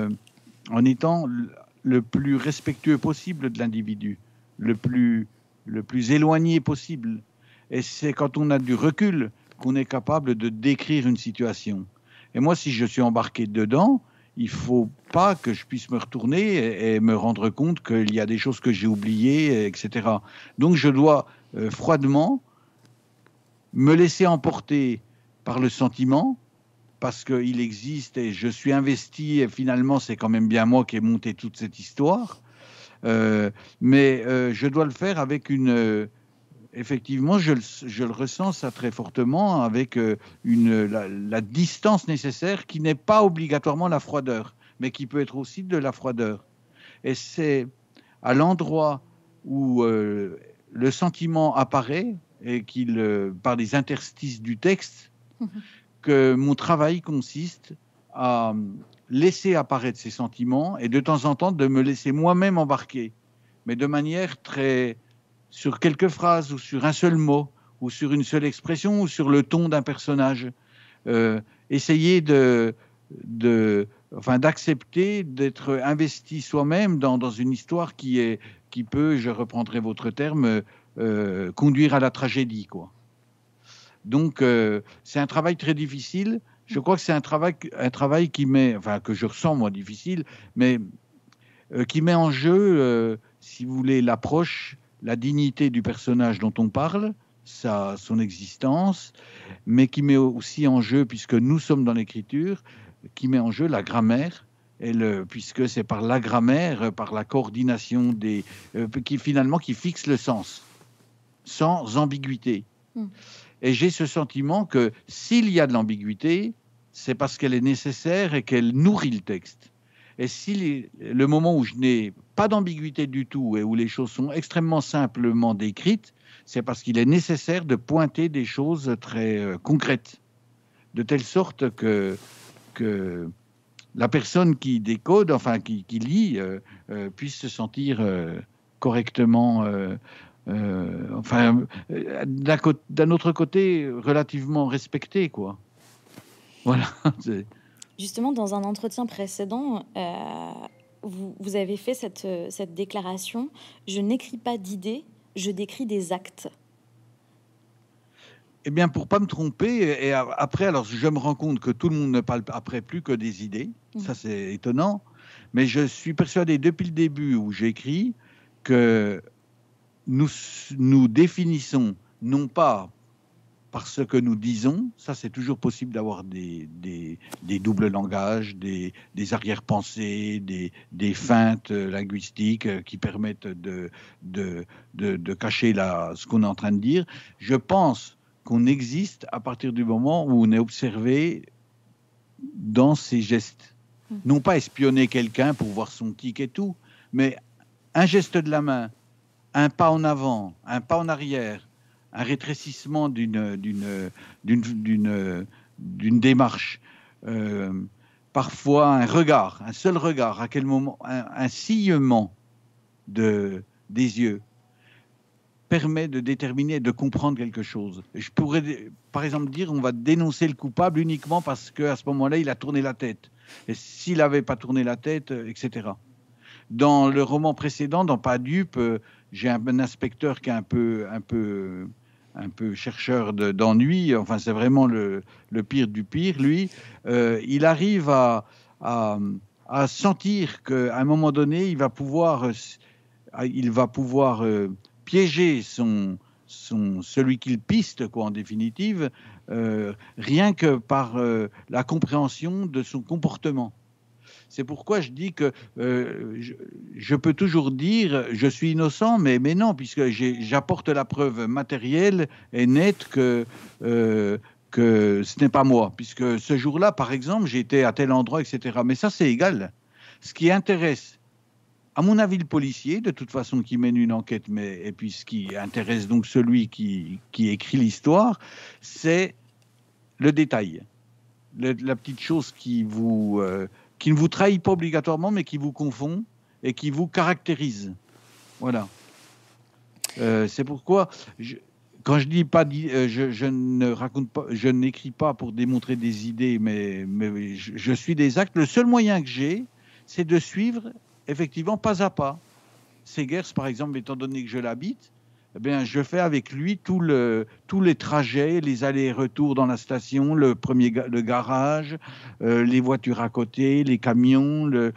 en étant euh, le plus respectueux possible de l'individu, le plus, le plus éloigné possible. Et c'est quand on a du recul qu'on est capable de décrire une situation. Et moi, si je suis embarqué dedans, il faut pas que je puisse me retourner et, me rendre compte qu'il y a des choses que j'ai oubliées, etc. Donc je dois euh, froidement me laisser emporter par le sentiment, parce qu'il existe et je suis investi, et finalement c'est quand même bien moi qui ai monté toute cette histoire, euh, mais euh, je dois le faire avec une effectivement, je le, ressens ça très fortement avec euh, la, distance nécessaire qui n'est pas obligatoirement la froideur, mais qui peut être aussi de la froideur. Et c'est à l'endroit où euh, le sentiment apparaît et qu'il, euh, par les interstices du texte, mhm. que mon travail consiste à hum, laisser apparaître ces sentiments et de temps en temps de me laisser moi-même embarquer, mais de manière très sur quelques phrases ou sur un seul mot ou sur une seule expression ou sur le ton d'un personnage. Euh, essayer de, enfin d'accepter d'être investi soi-même dans, une histoire qui est qui peut, je reprendrai votre terme, euh, conduire à la tragédie quoi. Donc euh, c'est un travail très difficile. Je crois que c'est un travail un travail qui met enfin que je ressens moi difficile, mais qui met en jeu, si vous voulez, l'approche la dignité du personnage dont on parle, sa, son existence, mais qui met aussi en jeu, puisque nous sommes dans l'écriture, qui met en jeu la grammaire, et le, puisque c'est par la grammaire, par la coordination des, euh, qui finalement qui fixe le sens, sans ambiguïté. Hmm. Et j'ai ce sentiment que s'il y a de l'ambiguïté, c'est parce qu'elle est nécessaire et qu'elle nourrit le texte. Et si le moment où je n'ai pas d'ambiguïté du tout et où les choses sont extrêmement simplement décrites, c'est parce qu'il est nécessaire de pointer des choses très euh, concrètes, de telle sorte que, que la personne qui décode, enfin qui, qui lit, euh, euh, puisse se sentir correctement, enfin, d'un autre côté, relativement respecté, quoi. Voilà. (laughs) Justement, dans un entretien précédent, vous, avez fait cette, euh, cette déclaration, je n'écris pas d'idées, je décris des actes. Eh bien, pour pas me tromper, et après, alors je me rends compte que tout le monde ne parle après plus que des idées. Mmh. Ça, c'est étonnant. Mais je suis persuadé depuis le début où j'écris que nous, nous définissons non pas par ce que nous disons. Ça, c'est toujours possible d'avoir des, des, doubles langages, des, des arrière-pensées, des, feintes linguistiques qui permettent de, de, de, cacher la, ce qu'on est en train de dire. Je pense qu'on existe à partir du moment où on est observé dans ses gestes. Mmh. Non pas espionner quelqu'un pour voir son tic et tout, mais un geste de la main, un pas en avant, un pas en arrière, un rétrécissement d'une démarche, euh, parfois un regard, un seul regard, à quel moment, un, un de, des yeux permet de déterminer, de comprendre quelque chose. Je pourrais, par exemple, dire on va dénoncer le coupable uniquement parce qu'à ce moment-là, il a tourné la tête. Et s'il n'avait pas tourné la tête, euh, etc. Dans le roman précédent, dans Pas dupe, euh, j'ai un, inspecteur qui est un peu, un peu un peu chercheur d'ennui, enfin c'est vraiment le, pire du pire, lui, euh, il arrive à, sentir qu'à un moment donné, il va pouvoir, euh, il va pouvoir euh, piéger son, son, celui qu'il piste, quoi, en définitive, rien que par la compréhension de son comportement. C'est pourquoi je dis que euh, je, peux toujours dire je suis innocent, mais, mais non, puisque j'apporte la preuve matérielle et nette que... Euh, que ce n'est pas moi, puisque ce jour-là, par exemple, j'étais à tel endroit, etc. Mais ça, c'est égal. Ce qui intéresse, à mon avis, le policier, de toute façon, qui mène une enquête, mais et puis ce qui intéresse donc celui qui, écrit l'histoire, c'est le détail, la petite chose qui vous euh, qui ne vous trahit pas obligatoirement, mais qui vous confond et qui vous caractérise. Voilà. Euh, c'est pourquoi, quand je dis pas, euh, je, ne raconte pas, je n'écris pas pour démontrer des idées, mais, je, suis des actes. Le seul moyen que j'ai, c'est de suivre effectivement pas à pas. guerres, par exemple, étant donné que je l'habite, eh je fais avec lui tous les trajets, les allers-retours dans la station, le premier le garage, euh, les voitures à côté, les camions, le,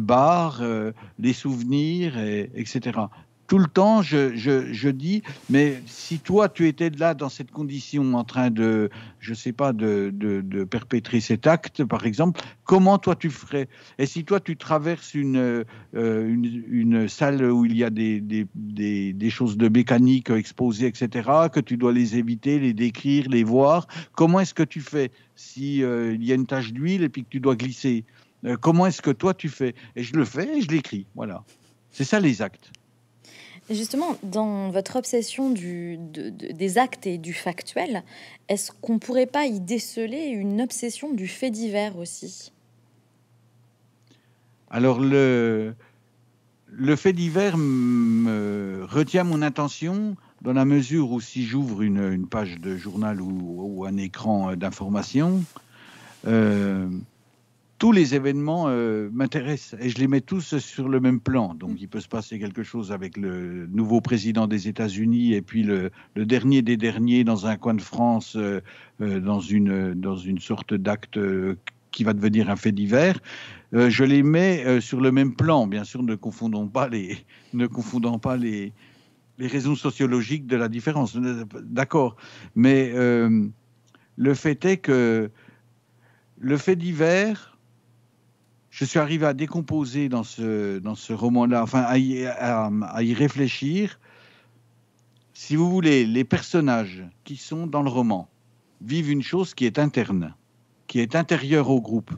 bar, euh, les souvenirs, etc tout le temps, je, dis, mais si toi, tu étais là dans cette condition, en train de, je ne sais pas, de, perpétrer cet acte, par exemple, comment toi tu ferais Et si toi, tu traverses euh, une, une, salle où il y a des, choses de mécanique exposées, etc., que tu dois les éviter, les décrire, les voir, comment est-ce que tu fais si euh, il y a une tache d'huile et puis que tu dois glisser euh, Comment est-ce que toi tu fais Et je le fais et je l'écris. Voilà. C'est ça les actes. Justement, dans votre obsession des actes et du factuel, est-ce qu'on pourrait pas y déceler une obsession du fait divers aussi Alors le, fait divers retient mon attention dans la mesure où si j'ouvre une, page de journal ou, un écran d'information, euh, tous les événements euh, m'intéressent et je les mets tous sur le même plan. Donc il peut se passer quelque chose avec le nouveau président des États-Unis et puis le, dernier des derniers dans un coin de France, euh, euh, dans, une, dans une sorte d'acte qui va devenir un fait divers. je les mets sur le même plan, bien sûr, ne confondons pas les, ne confondons pas les, les raisons sociologiques de la différence. D'accord, mais le fait est que le fait divers je suis arrivé à décomposer dans ce, dans ce roman-là, enfin à y, réfléchir. Si vous voulez, les personnages qui sont dans le roman vivent une chose qui est interne, qui est intérieure au groupe,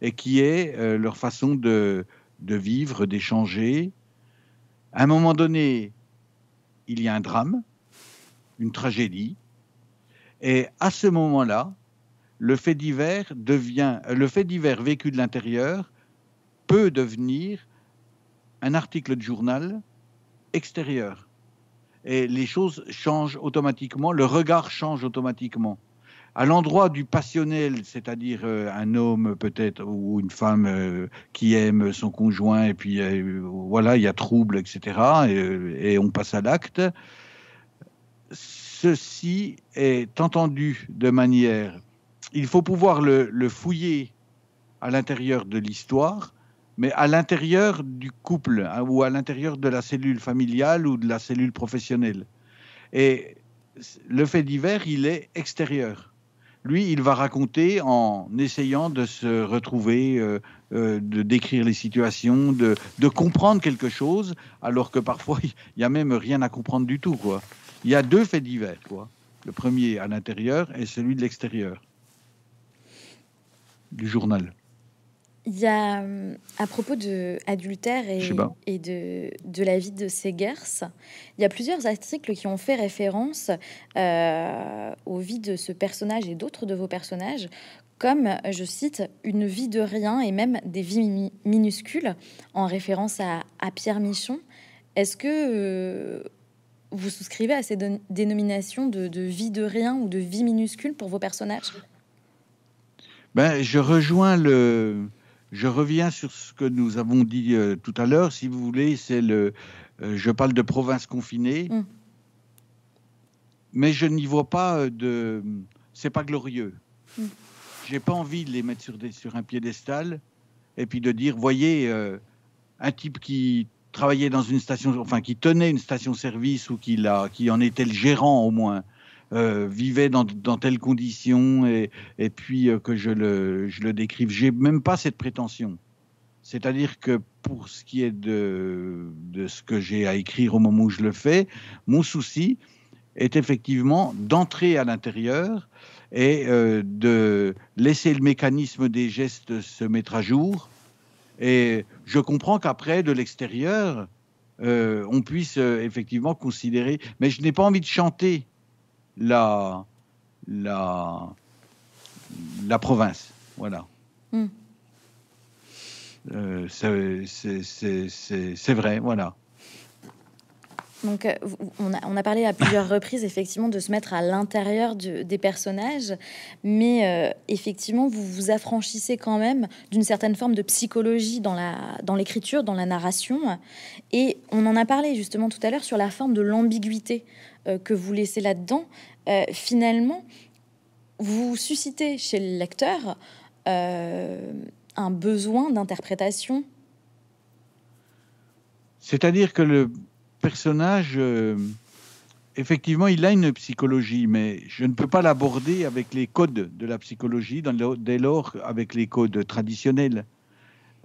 et qui est euh, leur façon de, de vivre, d'échanger. À un moment donné, il y a un drame, une tragédie, et à ce moment-là, le fait divers devient, le fait divers vécu de l'intérieur peut devenir un article de journal extérieur. Et les choses changent automatiquement, le regard change automatiquement. À l'endroit du passionnel, c'est-à-dire euh, un homme peut-être ou une femme euh, qui aime son conjoint et puis euh, voilà, il y a trouble, etc. Et, on passe à l'acte. Ceci est entendu de manière il faut pouvoir le, fouiller à l'intérieur de l'histoire, mais à l'intérieur du couple hein, ou à l'intérieur de la cellule familiale ou de la cellule professionnelle. Et le fait divers, il est extérieur. Lui, il va raconter en essayant de se retrouver, euh, euh, de décrire les situations, de, comprendre quelque chose, alors que parfois, (laughs) il n'y a même rien à comprendre du tout. Quoi. Il y a deux faits divers. Quoi. Le premier à l'intérieur et celui de l'extérieur du journal Il y a, euh, à propos de adultère et, et de, de, la vie de Segers, il y a plusieurs articles qui ont fait référence euh, aux vies de ce personnage et d'autres de vos personnages, comme, je cite, une vie de rien et même des vies minuscules, en référence à, Pierre Michon. Est-ce que euh, vous souscrivez à ces dénominations de vie de rien ou de vie minuscule pour vos personnages ben, je rejoins le. Je reviens sur ce que nous avons dit euh, tout à l'heure, si vous voulez, c'est le. Euh, je parle de province confinée, mm. mais je n'y vois pas euh, de. C'est pas glorieux. Mm. J'ai pas envie de les mettre sur, des, sur un piédestal et puis de dire, voyez, un type qui travaillait dans une station, enfin qui tenait une station-service ou qui, qui en était le gérant au moins, euh, vivait dans, telles conditions et, puis euh, que je le, je n'ai décrive. J'ai même pas cette prétention. C'est-à-dire que pour ce qui est de, ce que j'ai à écrire au moment où je le fais, mon souci est effectivement d'entrer à l'intérieur et euh, de laisser le mécanisme des gestes se mettre à jour. Et je comprends qu'après, de l'extérieur, on puisse effectivement considérer. Mais je n'ai pas envie de chanter la, la, la province. Voilà. Hmm. Euh, c'est vrai, voilà. Donc, euh, on a, parlé à plusieurs (laughs) reprises, effectivement, de se mettre à l'intérieur des personnages, mais euh, effectivement, vous vous affranchissez quand même d'une certaine forme de psychologie dans, la, dans l'écriture, dans la narration. Et on en a parlé justement tout à l'heure sur la forme de l'ambiguïté euh, que vous laissez là-dedans. finalement, vous suscitez chez le lecteur un besoin d'interprétation. C'est-à-dire que le, personnage, euh, effectivement, il a une psychologie, mais je ne peux pas l'aborder avec les codes de la psychologie, dans dès lors avec les codes traditionnels.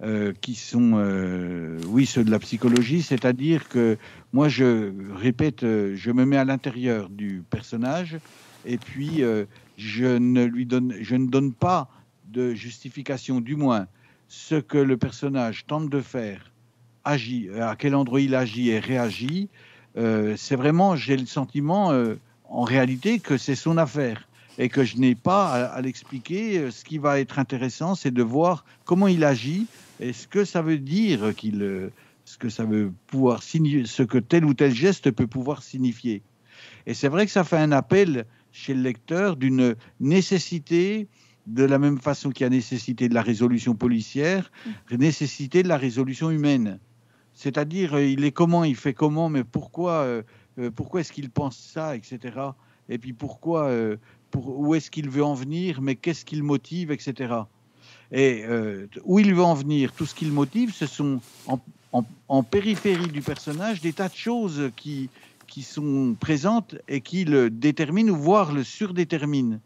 Euh, qui sont, euh, oui, ceux de la psychologie, c'est-à-dire que moi, je répète, je me mets à l'intérieur du personnage et puis je, ne lui donne, je ne donne pas de justification, du moins, ce que le personnage tente de faire agit, euh, à quel endroit il agit et réagit, euh, c'est vraiment, j'ai le sentiment, euh, en réalité, que c'est son affaire et que je n'ai pas à, l'expliquer. Ce qui va être intéressant, c'est de voir comment il agit et ce que ça veut dire qu'il, ce que ça veut pouvoir signifier, ce que tel ou tel geste peut pouvoir signifier. Et c'est vrai que ça fait un appel chez le lecteur d'une nécessité de la même façon qu'il y a nécessité de la résolution policière, mmh. nécessité de la résolution humaine. C'est-à-dire, euh, il est comment, il fait comment, mais pourquoi, euh, euh, pourquoi est-ce qu'il pense ça, etc. Et puis pourquoi, où est-ce qu'il veut en venir, mais qu'est-ce qu'il motive, etc. Et où il veut en venir, tout ce qu'il motive, ce sont en, périphérie du personnage des tas de choses qui, qui sont présentes et qui le déterminent ou voire le surdéterminent.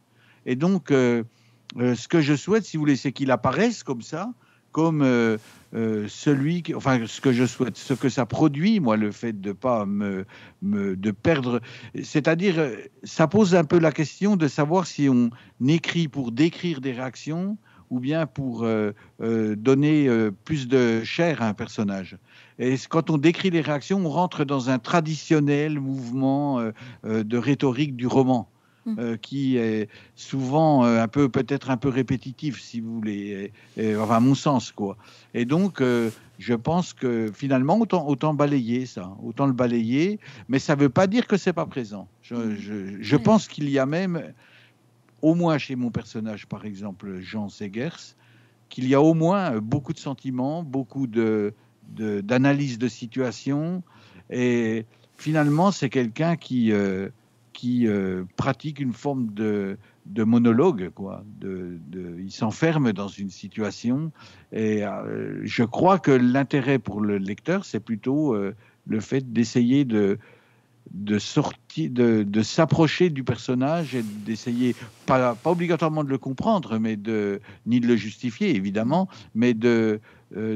Et donc, ce que je souhaite, si vous voulez, c'est qu'il apparaisse comme ça, comme euh, euh, celui, enfin ce que je souhaite, ce que ça produit, moi, le fait de pas me, de perdre, c'est-à-dire, euh, ça pose un peu la question de savoir si on écrit pour décrire des réactions ou bien pour donner plus de chair à un personnage. Et quand on décrit les réactions, on rentre dans un traditionnel mouvement de rhétorique du roman. Mm. Euh, qui est souvent euh, un peu, peut-être un peu répétitif, si vous voulez, enfin, mon sens, quoi. Et donc, euh, je pense que finalement, autant, autant balayer ça, autant le balayer, mais ça ne veut pas dire que c'est pas présent. Je, mm. pense qu'il y a même, au moins chez mon personnage, par exemple, Jean Segers, qu'il y a au moins beaucoup de sentiments, beaucoup de d'analyse de, situation, et finalement, c'est quelqu'un qui, qui euh, pratique une forme de, monologue, quoi. De, il s'enferme dans une situation. Et euh, je crois que l'intérêt pour le lecteur, c'est plutôt euh, le fait d'essayer de de sortir, de, s'approcher du personnage et d'essayer, pas, pas, obligatoirement de le comprendre, mais de ni de le justifier évidemment, mais de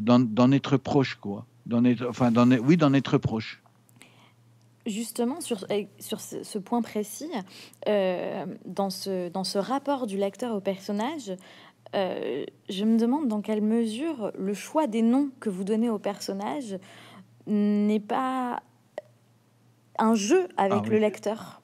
d'en être proche, quoi. D'en être, enfin, oui, d'en être proche. Justement, sur, eh, ce, point précis, euh, dans, ce, rapport du lecteur au personnage, euh, je me demande dans quelle mesure le choix des noms que vous donnez au personnage n'est pas un jeu avec ah le lecteur.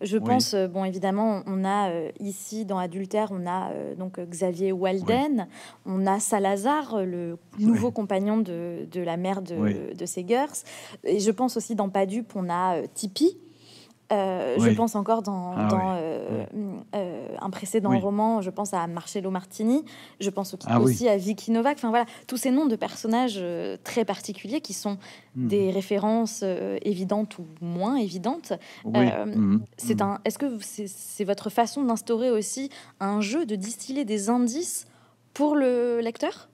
Je pense, euh, bon, évidemment, on a euh, ici dans Adultère, on a euh, donc Xavier Walden, on a Salazar, le nouveau compagnon de, la mère de, de Segers. Et je pense aussi dans Padup, on a Tipeee, euh, je pense encore dans, ah dans euh, hum, euh, un précédent roman, je pense à Marcello Martini, je pense ah aussi, à Vicky Novak. Enfin voilà, tous ces noms de personnages très particuliers qui sont hum. des références évidentes ou moins évidentes. Hum, c'est un. Est-ce que c'est votre façon d'instaurer aussi un jeu, de distiller des indices pour le lecteur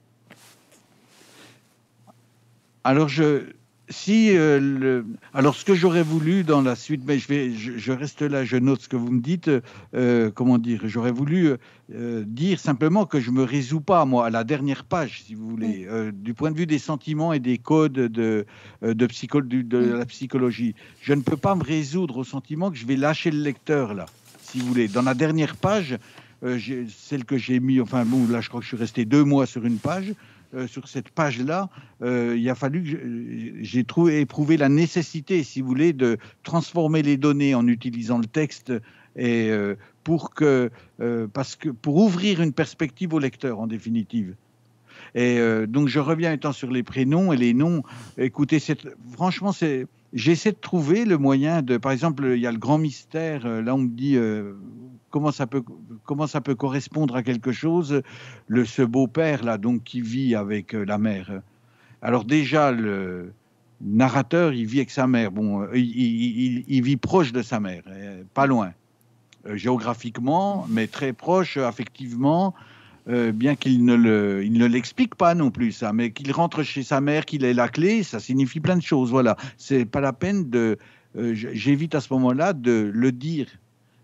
Alors je si euh, alors ce que j'aurais voulu dans la suite, mais je vais, je, reste là, je note ce que vous me dites. Euh, comment dire J'aurais voulu euh, dire simplement que je me résous pas moi à la dernière page, si vous voulez, du point de vue des sentiments et des codes de de, la psychologie. Je ne peux pas me résoudre au sentiment que je vais lâcher le lecteur là, si vous voulez. Dans la dernière page, celle que j'ai mis, enfin bon, là je crois que je suis resté deux mois sur une page. Euh, sur cette page-là, euh, il a fallu que j'ai trouvé, éprouvé la nécessité, si vous voulez, de transformer les données en utilisant le texte et euh, pour que, parce que pour ouvrir une perspective au lecteur en définitive. Et donc je reviens étant sur les prénoms et les noms. Écoutez, franchement, c'est j'essaie de trouver le moyen de. Par exemple, il y a le grand mystère. Là, on me dit comment ça peut, correspondre à quelque chose, le, ce beau-père là, donc qui vit avec euh, la mère. Alors déjà, le narrateur, il vit avec sa mère. Bon, euh, il, vit proche de sa mère, euh, pas loin, géographiquement, mais très proche affectivement. bien qu'il ne le, ne l'explique pas non plus ça, mais qu'il rentre chez sa mère, qu'il ait la clé, ça signifie plein de choses. Voilà, c'est pas la peine de, j'évite à ce moment-là de le dire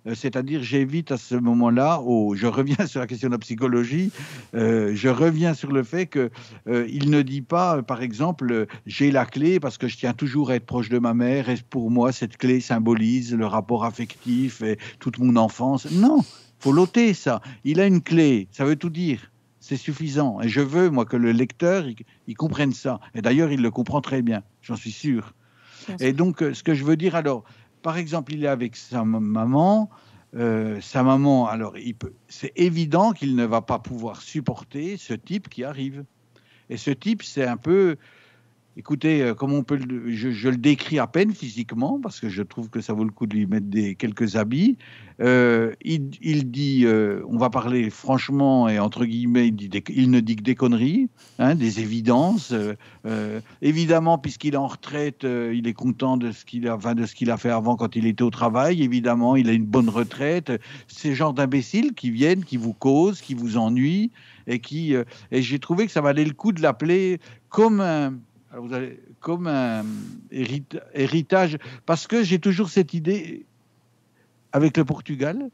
euh, c'est-à-dire, j'évite à ce moment-là, je reviens sur la question de la psychologie, euh, je reviens sur le fait qu'il euh, ne dit pas, par exemple, j'ai la clé parce que je tiens toujours à être proche de ma mère et pour moi, cette clé symbolise le rapport affectif et toute mon enfance. Non, faut l'ôter ça. Il a une clé, ça veut tout dire. C'est suffisant. Et je veux, moi, que le lecteur, il comprenne ça. Et d'ailleurs, il le comprend très bien, j'en suis sûr. Et donc, ce que je veux dire alors, par exemple, il est avec sa maman. Euh, sa maman, alors c'est évident qu'il ne va pas pouvoir supporter ce type qui arrive. Et ce type, c'est un peu Écoutez, euh, comme on peut je, le décris à peine physiquement, parce que je trouve que ça vaut le coup de lui mettre des, quelques habits. Euh, il, dit, euh, on va parler franchement et entre guillemets, il, ne dit que des conneries, hein, des évidences. évidemment, puisqu'il est en retraite, il est content de ce qu'il a, de ce qu'il a fait avant quand il était au travail. Évidemment, il a une bonne retraite. Ces genres d'imbéciles qui viennent, qui vous causent, qui vous ennuient et qui. et j'ai trouvé que ça valait le coup de l'appeler comme un alors vous avez comme un héritage, parce que j'ai toujours cette idée avec le Portugal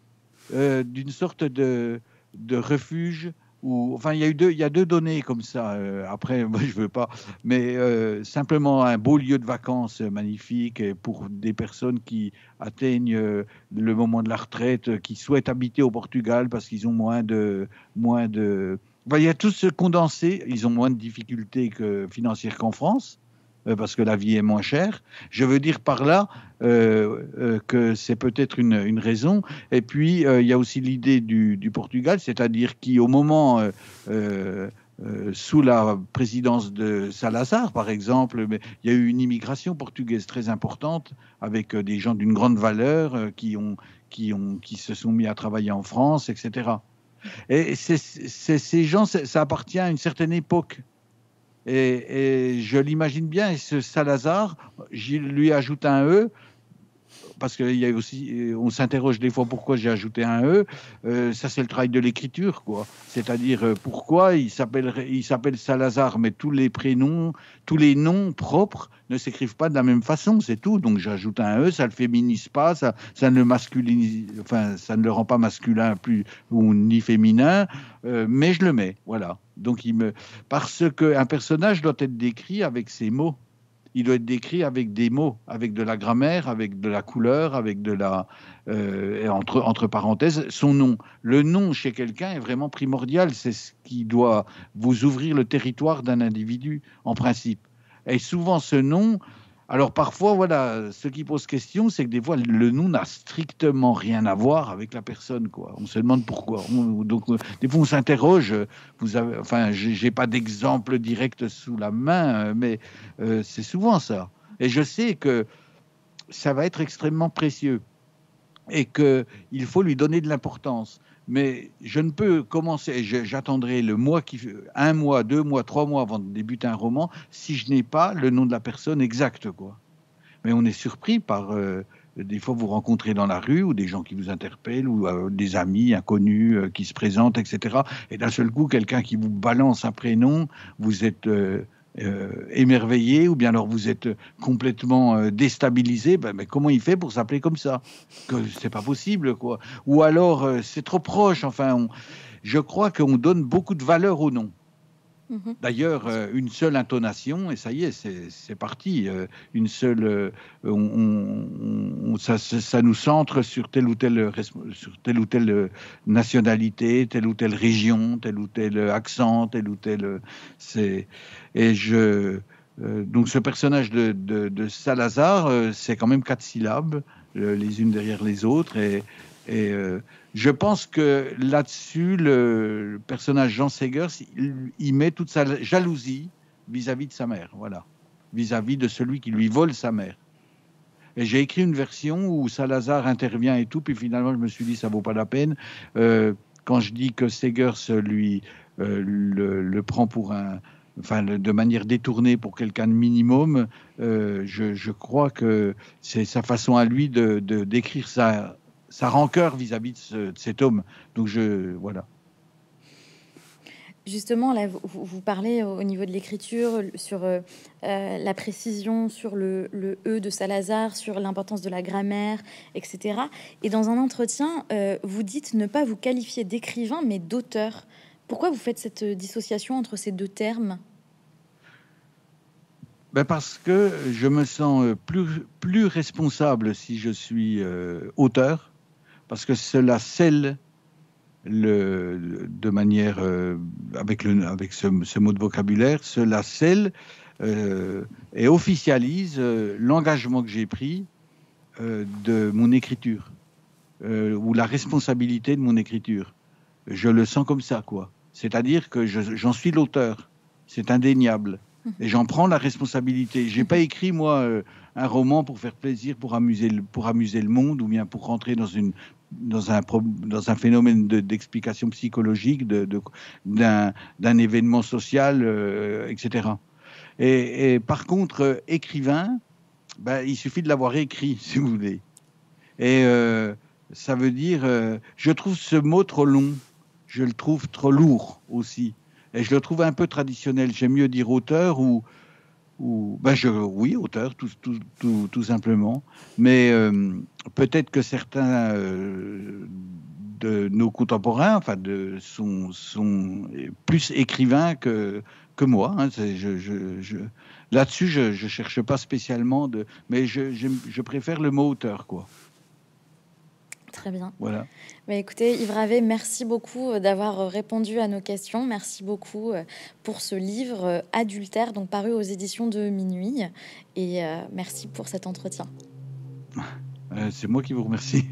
euh, d'une sorte de, de refuge. Où, enfin, il y a eu deux, il y a deux données comme ça. Euh, après, (laughs) moi, je veux pas, mais euh, simplement un beau lieu de vacances magnifique pour des personnes qui atteignent le moment de la retraite, qui souhaitent habiter au Portugal parce qu'ils ont moins de moins de bah, il y a tout ce condensé. Ils ont moins de difficultés que, financières qu'en France euh, parce que la vie est moins chère. Je veux dire par là euh, euh, que c'est peut-être une, raison. Et puis, il y a aussi l'idée du, Portugal, c'est-à-dire qu'au moment... sous la présidence de Salazar, par exemple, il y a eu une immigration portugaise très importante avec des gens d'une grande valeur qui, ont, qui, ont, qui se sont mis à travailler en France, etc. Et ces gens, ça appartient à une certaine époque. Et, et je l'imagine bien, et ce Salazar, je lui ajoute un E, parce qu'il y a aussi, euh, on s'interroge des fois pourquoi j'ai ajouté un E. Euh, ça, c'est le travail de l'écriture, quoi. C'est-à-dire euh, pourquoi il s'appelle, il s'appelle Salazar, mais tous les prénoms, tous les noms propres ne s'écrivent pas de la même façon, c'est tout. Donc j'ajoute un E, ça le féminise pas, ça, ne le enfin, ça ne le rend pas masculin plus ou ni féminin, mais je le mets, voilà. Donc il me, parce qu'un personnage doit être décrit avec ses mots il doit être décrit avec des mots, avec de la grammaire, avec de la couleur, avec de la euh, entre entre parenthèses son nom. Le nom chez quelqu'un est vraiment primordial. C'est ce qui doit vous ouvrir le territoire d'un individu en principe. Et souvent, ce nom alors parfois, voilà, ce qui pose question, c'est que des fois, le nous » n'a strictement rien à voir avec la personne, On se demande pourquoi. donc, euh, des fois, on s'interroge. Vous avez, enfin, j'ai pas d'exemple direct sous la main, euh, mais euh, c'est souvent ça. Et je sais que ça va être extrêmement précieux et qu'il faut lui donner de l'importance mais je ne peux commencer, j'attendrai le mois qui, un mois, deux mois, trois mois avant de débuter un roman si je n'ai pas le nom de la personne exacte, Mais on est surpris par euh, des fois vous rencontrez dans la rue ou des gens qui vous interpellent ou euh, des amis inconnus euh, qui se présentent, etc. Et d'un seul coup, quelqu'un qui vous balance un prénom, vous êtes euh, émerveillé ou bien alors vous êtes complètement euh, déstabilisé. mais ben, ben, comment il fait pour s'appeler comme ça Que c'est pas possible, quoi. Ou alors euh, c'est trop proche. Enfin, je crois qu'on donne beaucoup de valeur au nom. Mhm. D'ailleurs, une seule intonation et ça y est, c'est parti. une seule, ça, nous centre sur telle ou telle, sur telle ou telle nationalité, telle ou telle région, tel ou tel accent, tel ou tel. C'est et je, euh, donc ce personnage de, de, Salazar, euh, c'est quand même quatre syllabes, euh, les unes derrière les autres. Et, et je pense que là-dessus, le personnage Jean Segers, il, met toute sa jalousie vis-à-vis de sa mère, voilà, vis-à-vis de celui qui lui vole sa mère. Et j'ai écrit une version où Salazar intervient et tout, puis finalement je me suis dit ça vaut pas la peine. quand je dis que Segers lui le, prend pour un, de manière détournée pour quelqu'un de minimum, euh, je, crois que c'est sa façon à lui de, d'écrire sa, rancœur vis-à-vis de, cet homme. Donc je voilà. Justement, là, vous, parlez au niveau de l'écriture, sur euh, euh, la précision, sur le, E de Salazar, sur l'importance de la grammaire, etc. Et dans un entretien, vous dites ne pas vous qualifier d'écrivain, mais d'auteur. Pourquoi vous faites cette euh, dissociation entre ces deux termes ben, Parce que je me sens euh, plus, plus responsable si je suis euh, auteur, parce que cela scelle le, de manière, avec, le, avec ce, mot de vocabulaire, cela scelle et officialise l'engagement que j'ai pris de mon écriture, ou la responsabilité de mon écriture je le sens comme ça, quoi. C'est-à-dire que j'en suis l'auteur. C'est indéniable. Mhm. Et j'en prends la responsabilité. J'ai pas écrit, moi, euh, un roman pour faire plaisir, pour amuser, le, pour amuser le monde, ou bien pour rentrer dans une, dans un, dans un phénomène d'explication psychologique d'un de, événement social, euh, etc. Et, par contre, euh, écrivain, ben, il suffit de l'avoir écrit, (laughs) si vous voulez. Et ça veut dire, je trouve ce mot trop long je le trouve trop lourd aussi. Et je le trouve un peu traditionnel. J'aime mieux dire auteur ou, ou ben je, oui, auteur, tout, simplement. Mais euh, peut-être que certains euh, de nos contemporains, enfin, de, sont, sont plus écrivains que, que moi. Hein. Là-dessus, je ne cherche pas spécialement de, mais je, je préfère le mot auteur, quoi. Très bien. Voilà. Mais bah, écoutez, Yves Ravet, merci beaucoup euh, d'avoir euh, répondu à nos questions. Merci beaucoup euh, pour ce livre Adultère, donc paru aux éditions de Minuit. Et merci pour cet entretien. C'est moi qui vous remercie.